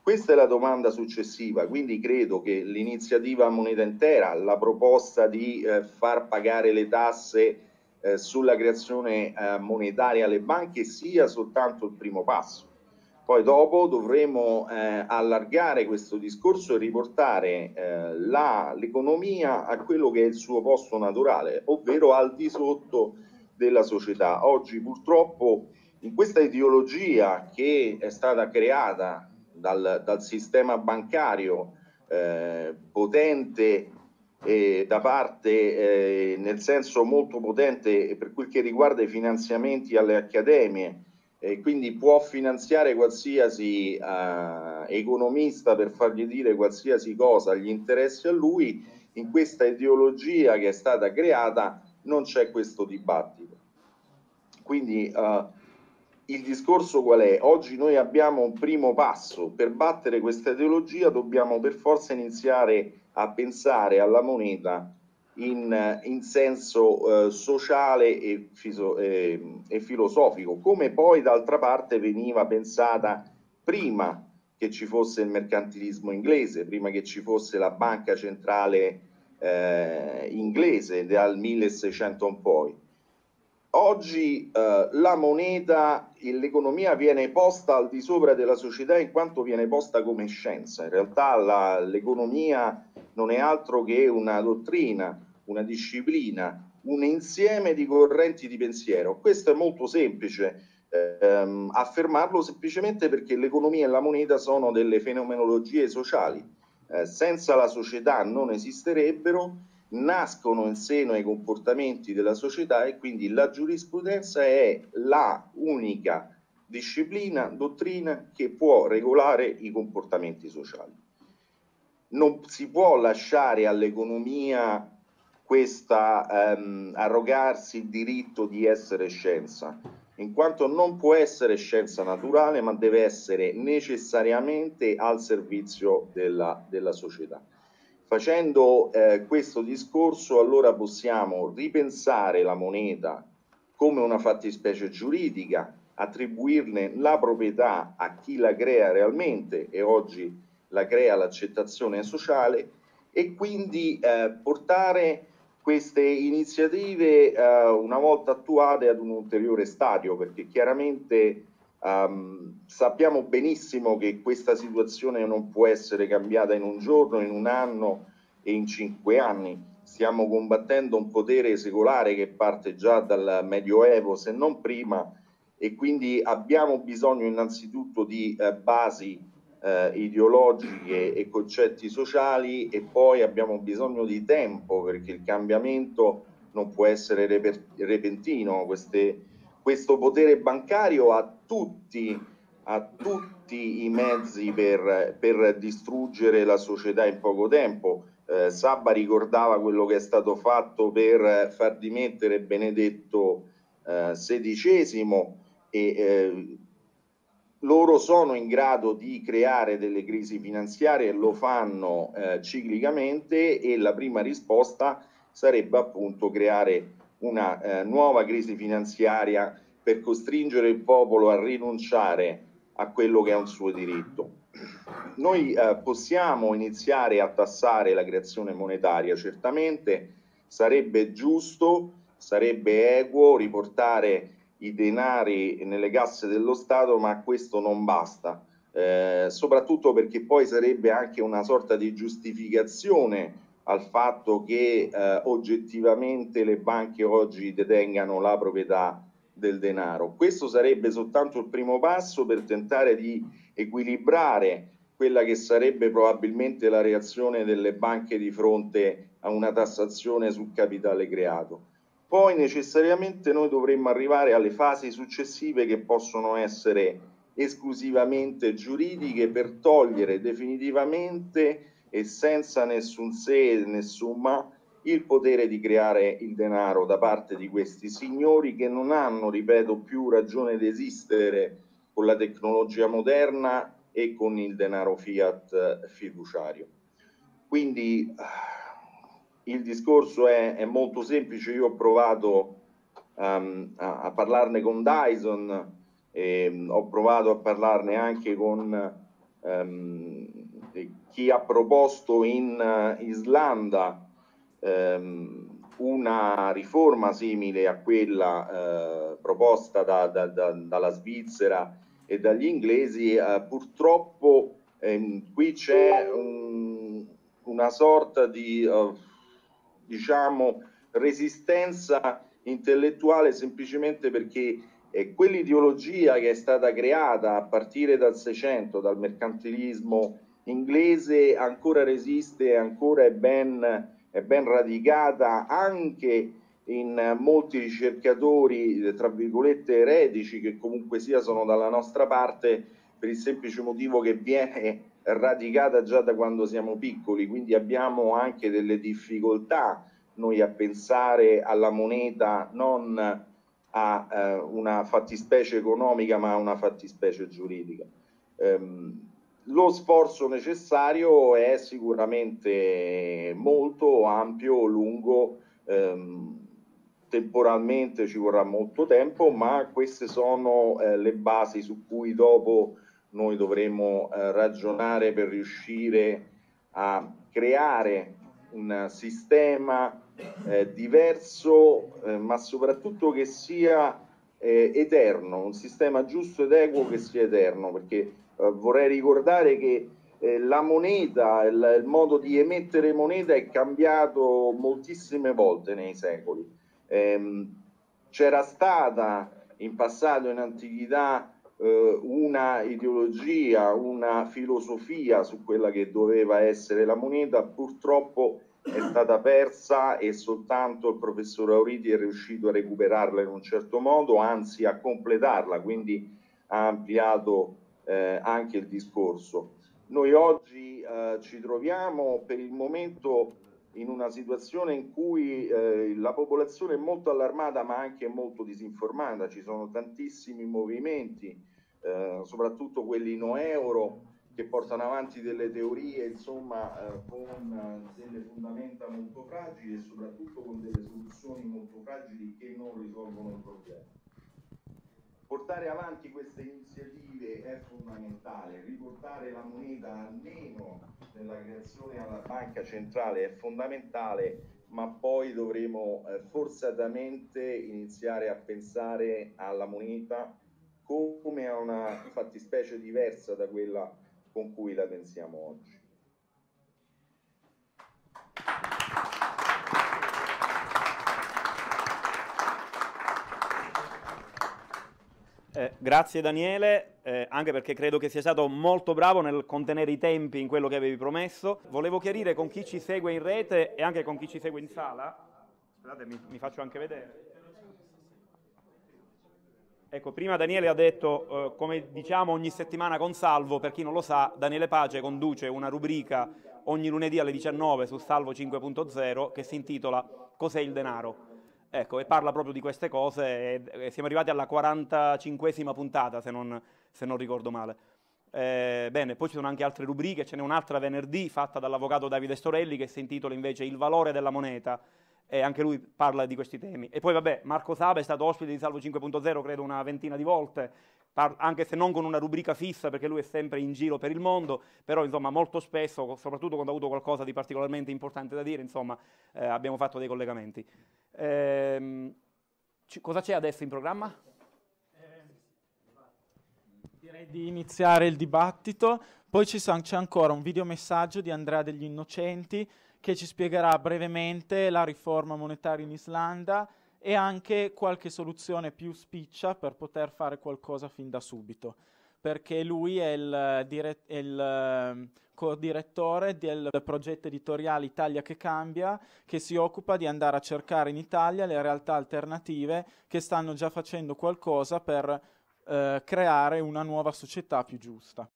Questa è la domanda successiva, quindi credo che l'iniziativa moneta intera, la proposta di eh, far pagare le tasse eh, sulla creazione eh, monetaria alle banche sia soltanto il primo passo. Poi dopo dovremo eh, allargare questo discorso e riportare eh, la, l'economia a quello che è il suo posto naturale, ovvero al di sotto della società. Oggi purtroppo in questa ideologia che è stata creata dal, dal sistema bancario eh, potente eh, da parte, eh, nel senso molto potente per quel che riguarda i finanziamenti alle accademie, e quindi può finanziare qualsiasi eh, economista per fargli dire qualsiasi cosa gli interessi a lui, in questa ideologia che è stata creata non c'è questo dibattito. Quindi eh, il discorso qual è? Oggi noi abbiamo un primo passo, per battere questa ideologia dobbiamo per forza iniziare a pensare alla moneta in, in senso eh, sociale e, fiso, eh, e filosofico, come poi d'altra parte veniva pensata prima che ci fosse il mercantilismo inglese, prima che ci fosse la banca centrale eh, inglese dal 1600 in poi. Oggi eh, la moneta e l'economia viene posta al di sopra della società in quanto viene posta come scienza. In realtà la, l'economia non è altro che una dottrina una disciplina, un insieme di correnti di pensiero. Questo è molto semplice ehm, affermarlo semplicemente perché l'economia e la moneta sono delle fenomenologie sociali. Eh, senza la società non esisterebbero, nascono in seno ai comportamenti della società e quindi la giurisprudenza è la unica disciplina, dottrina che può regolare i comportamenti sociali. Non si può lasciare all'economia questa ehm, arrogarsi il diritto di essere scienza, in quanto non può essere scienza naturale, ma deve essere necessariamente al servizio della, della società. Facendo eh, questo discorso, allora possiamo ripensare la moneta come una fattispecie giuridica, attribuirne la proprietà a chi la crea realmente e oggi la crea l'accettazione sociale e quindi eh, portare queste iniziative eh, una volta attuate ad un ulteriore stadio, perché chiaramente um, sappiamo benissimo che questa situazione non può essere cambiata in un giorno, in un anno e in cinque anni. Stiamo combattendo un potere secolare che parte già dal Medioevo, se non prima, e quindi abbiamo bisogno innanzitutto di eh, basi eh, ideologiche e concetti sociali e poi abbiamo bisogno di tempo perché il cambiamento non può essere reper- repentino. Queste, questo potere bancario ha tutti, ha tutti i mezzi per, per, distruggere la società in poco tempo. Eh, Sabba ricordava quello che è stato fatto per far dimettere Benedetto XVI eh, e eh, loro sono in grado di creare delle crisi finanziarie, lo fanno eh, ciclicamente e la prima risposta sarebbe appunto creare una eh, nuova crisi finanziaria per costringere il popolo a rinunciare a quello che è un suo diritto. Noi eh, possiamo iniziare a tassare la creazione monetaria, certamente sarebbe giusto, sarebbe equo riportare i denari nelle casse dello Stato, ma questo non basta, eh, soprattutto perché poi sarebbe anche una sorta di giustificazione al fatto che eh, oggettivamente le banche oggi detengano la proprietà del denaro. Questo sarebbe soltanto il primo passo per tentare di equilibrare quella che sarebbe probabilmente la reazione delle banche di fronte a una tassazione sul capitale creato poi necessariamente noi dovremmo arrivare alle fasi successive che possono essere esclusivamente giuridiche per togliere definitivamente e senza nessun se e nessun ma il potere di creare il denaro da parte di questi signori che non hanno, ripeto, più ragione di esistere con la tecnologia moderna e con il denaro fiat eh, fiduciario. Quindi ah, il discorso è, è molto semplice, io ho provato um, a, a, parlarne con Dyson, e, ehm, ho provato a parlarne anche con um, chi ha proposto in Islanda um, una riforma simile a quella uh, proposta da, da, da, dalla Svizzera e dagli inglesi, uh, purtroppo um, qui c'è un, una sorta di... Uh, diciamo, resistenza intellettuale semplicemente perché eh, quell'ideologia che è stata creata a partire dal Seicento, dal mercantilismo inglese, ancora resiste, ancora è ben, è ben radicata anche in molti ricercatori, tra virgolette, eretici, che comunque sia sono dalla nostra parte per il semplice motivo che viene radicata già da quando siamo piccoli, quindi abbiamo anche delle difficoltà noi a pensare alla moneta non a eh, una fattispecie economica ma a una fattispecie giuridica. Ehm, lo sforzo necessario è sicuramente molto ampio, lungo, ehm, temporalmente ci vorrà molto tempo, ma queste sono eh, le basi su cui dopo noi dovremmo eh, ragionare per riuscire a creare un sistema eh, diverso, eh, ma soprattutto che sia eh, eterno, un sistema giusto ed equo che sia eterno, perché eh, vorrei ricordare che eh, la moneta, il, il, modo di emettere moneta è cambiato moltissime volte nei secoli. Ehm, c'era stata in passato, in antichità, eh, una ideologia, una filosofia su quella che doveva essere la moneta, purtroppo è stata persa e soltanto il professor Auriti è riuscito a recuperarla in un certo modo, anzi a completarla, quindi ha ampliato eh, anche il discorso. Noi oggi eh, ci troviamo per il momento in una situazione in cui eh, la popolazione è molto allarmata ma anche molto disinformata, ci sono tantissimi movimenti eh, soprattutto quelli no euro che portano avanti delle teorie insomma eh, con eh, delle fondamenta molto fragili e soprattutto con delle soluzioni molto fragili che non risolvono il problema. Portare avanti queste iniziative è fondamentale, riportare la moneta almeno nella creazione alla banca centrale è fondamentale ma poi dovremo eh, forzatamente iniziare a pensare alla moneta come a una fattispecie diversa da quella con cui la pensiamo oggi. Eh, grazie Daniele, eh, anche perché credo che sia stato molto bravo nel contenere i tempi in quello che avevi promesso. Volevo chiarire con chi ci segue in rete e anche con chi ci segue in sala. Scusate, mi, mi faccio anche vedere. Ecco, prima Daniele ha detto, eh, come diciamo ogni settimana con Salvo, per chi non lo sa, Daniele Pace conduce una rubrica ogni lunedì alle 19 su Salvo 5.0 che si intitola Cos'è il denaro? Ecco, e parla proprio di queste cose e, e siamo arrivati alla 45esima puntata, se non, se non ricordo male. Eh, bene, poi ci sono anche altre rubriche, ce n'è un'altra venerdì fatta dall'avvocato Davide Storelli che si intitola invece Il valore della moneta e anche lui parla di questi temi. E poi vabbè, Marco Zaba è stato ospite di Salvo 5.0 credo una ventina di volte, anche se non con una rubrica fissa perché lui è sempre in giro per il mondo, però insomma molto spesso, soprattutto quando ha avuto qualcosa di particolarmente importante da dire, insomma eh, abbiamo fatto dei collegamenti. Ehm, cosa c'è adesso in programma? Ehm, direi di iniziare il dibattito, poi c'è ancora un videomessaggio di Andrea degli Innocenti che ci spiegherà brevemente la riforma monetaria in Islanda e anche qualche soluzione più spiccia per poter fare qualcosa fin da subito, perché lui è il, dire- il ehm, co-direttore del progetto editoriale Italia che cambia, che si occupa di andare a cercare in Italia le realtà alternative che stanno già facendo qualcosa per eh, creare una nuova società più giusta.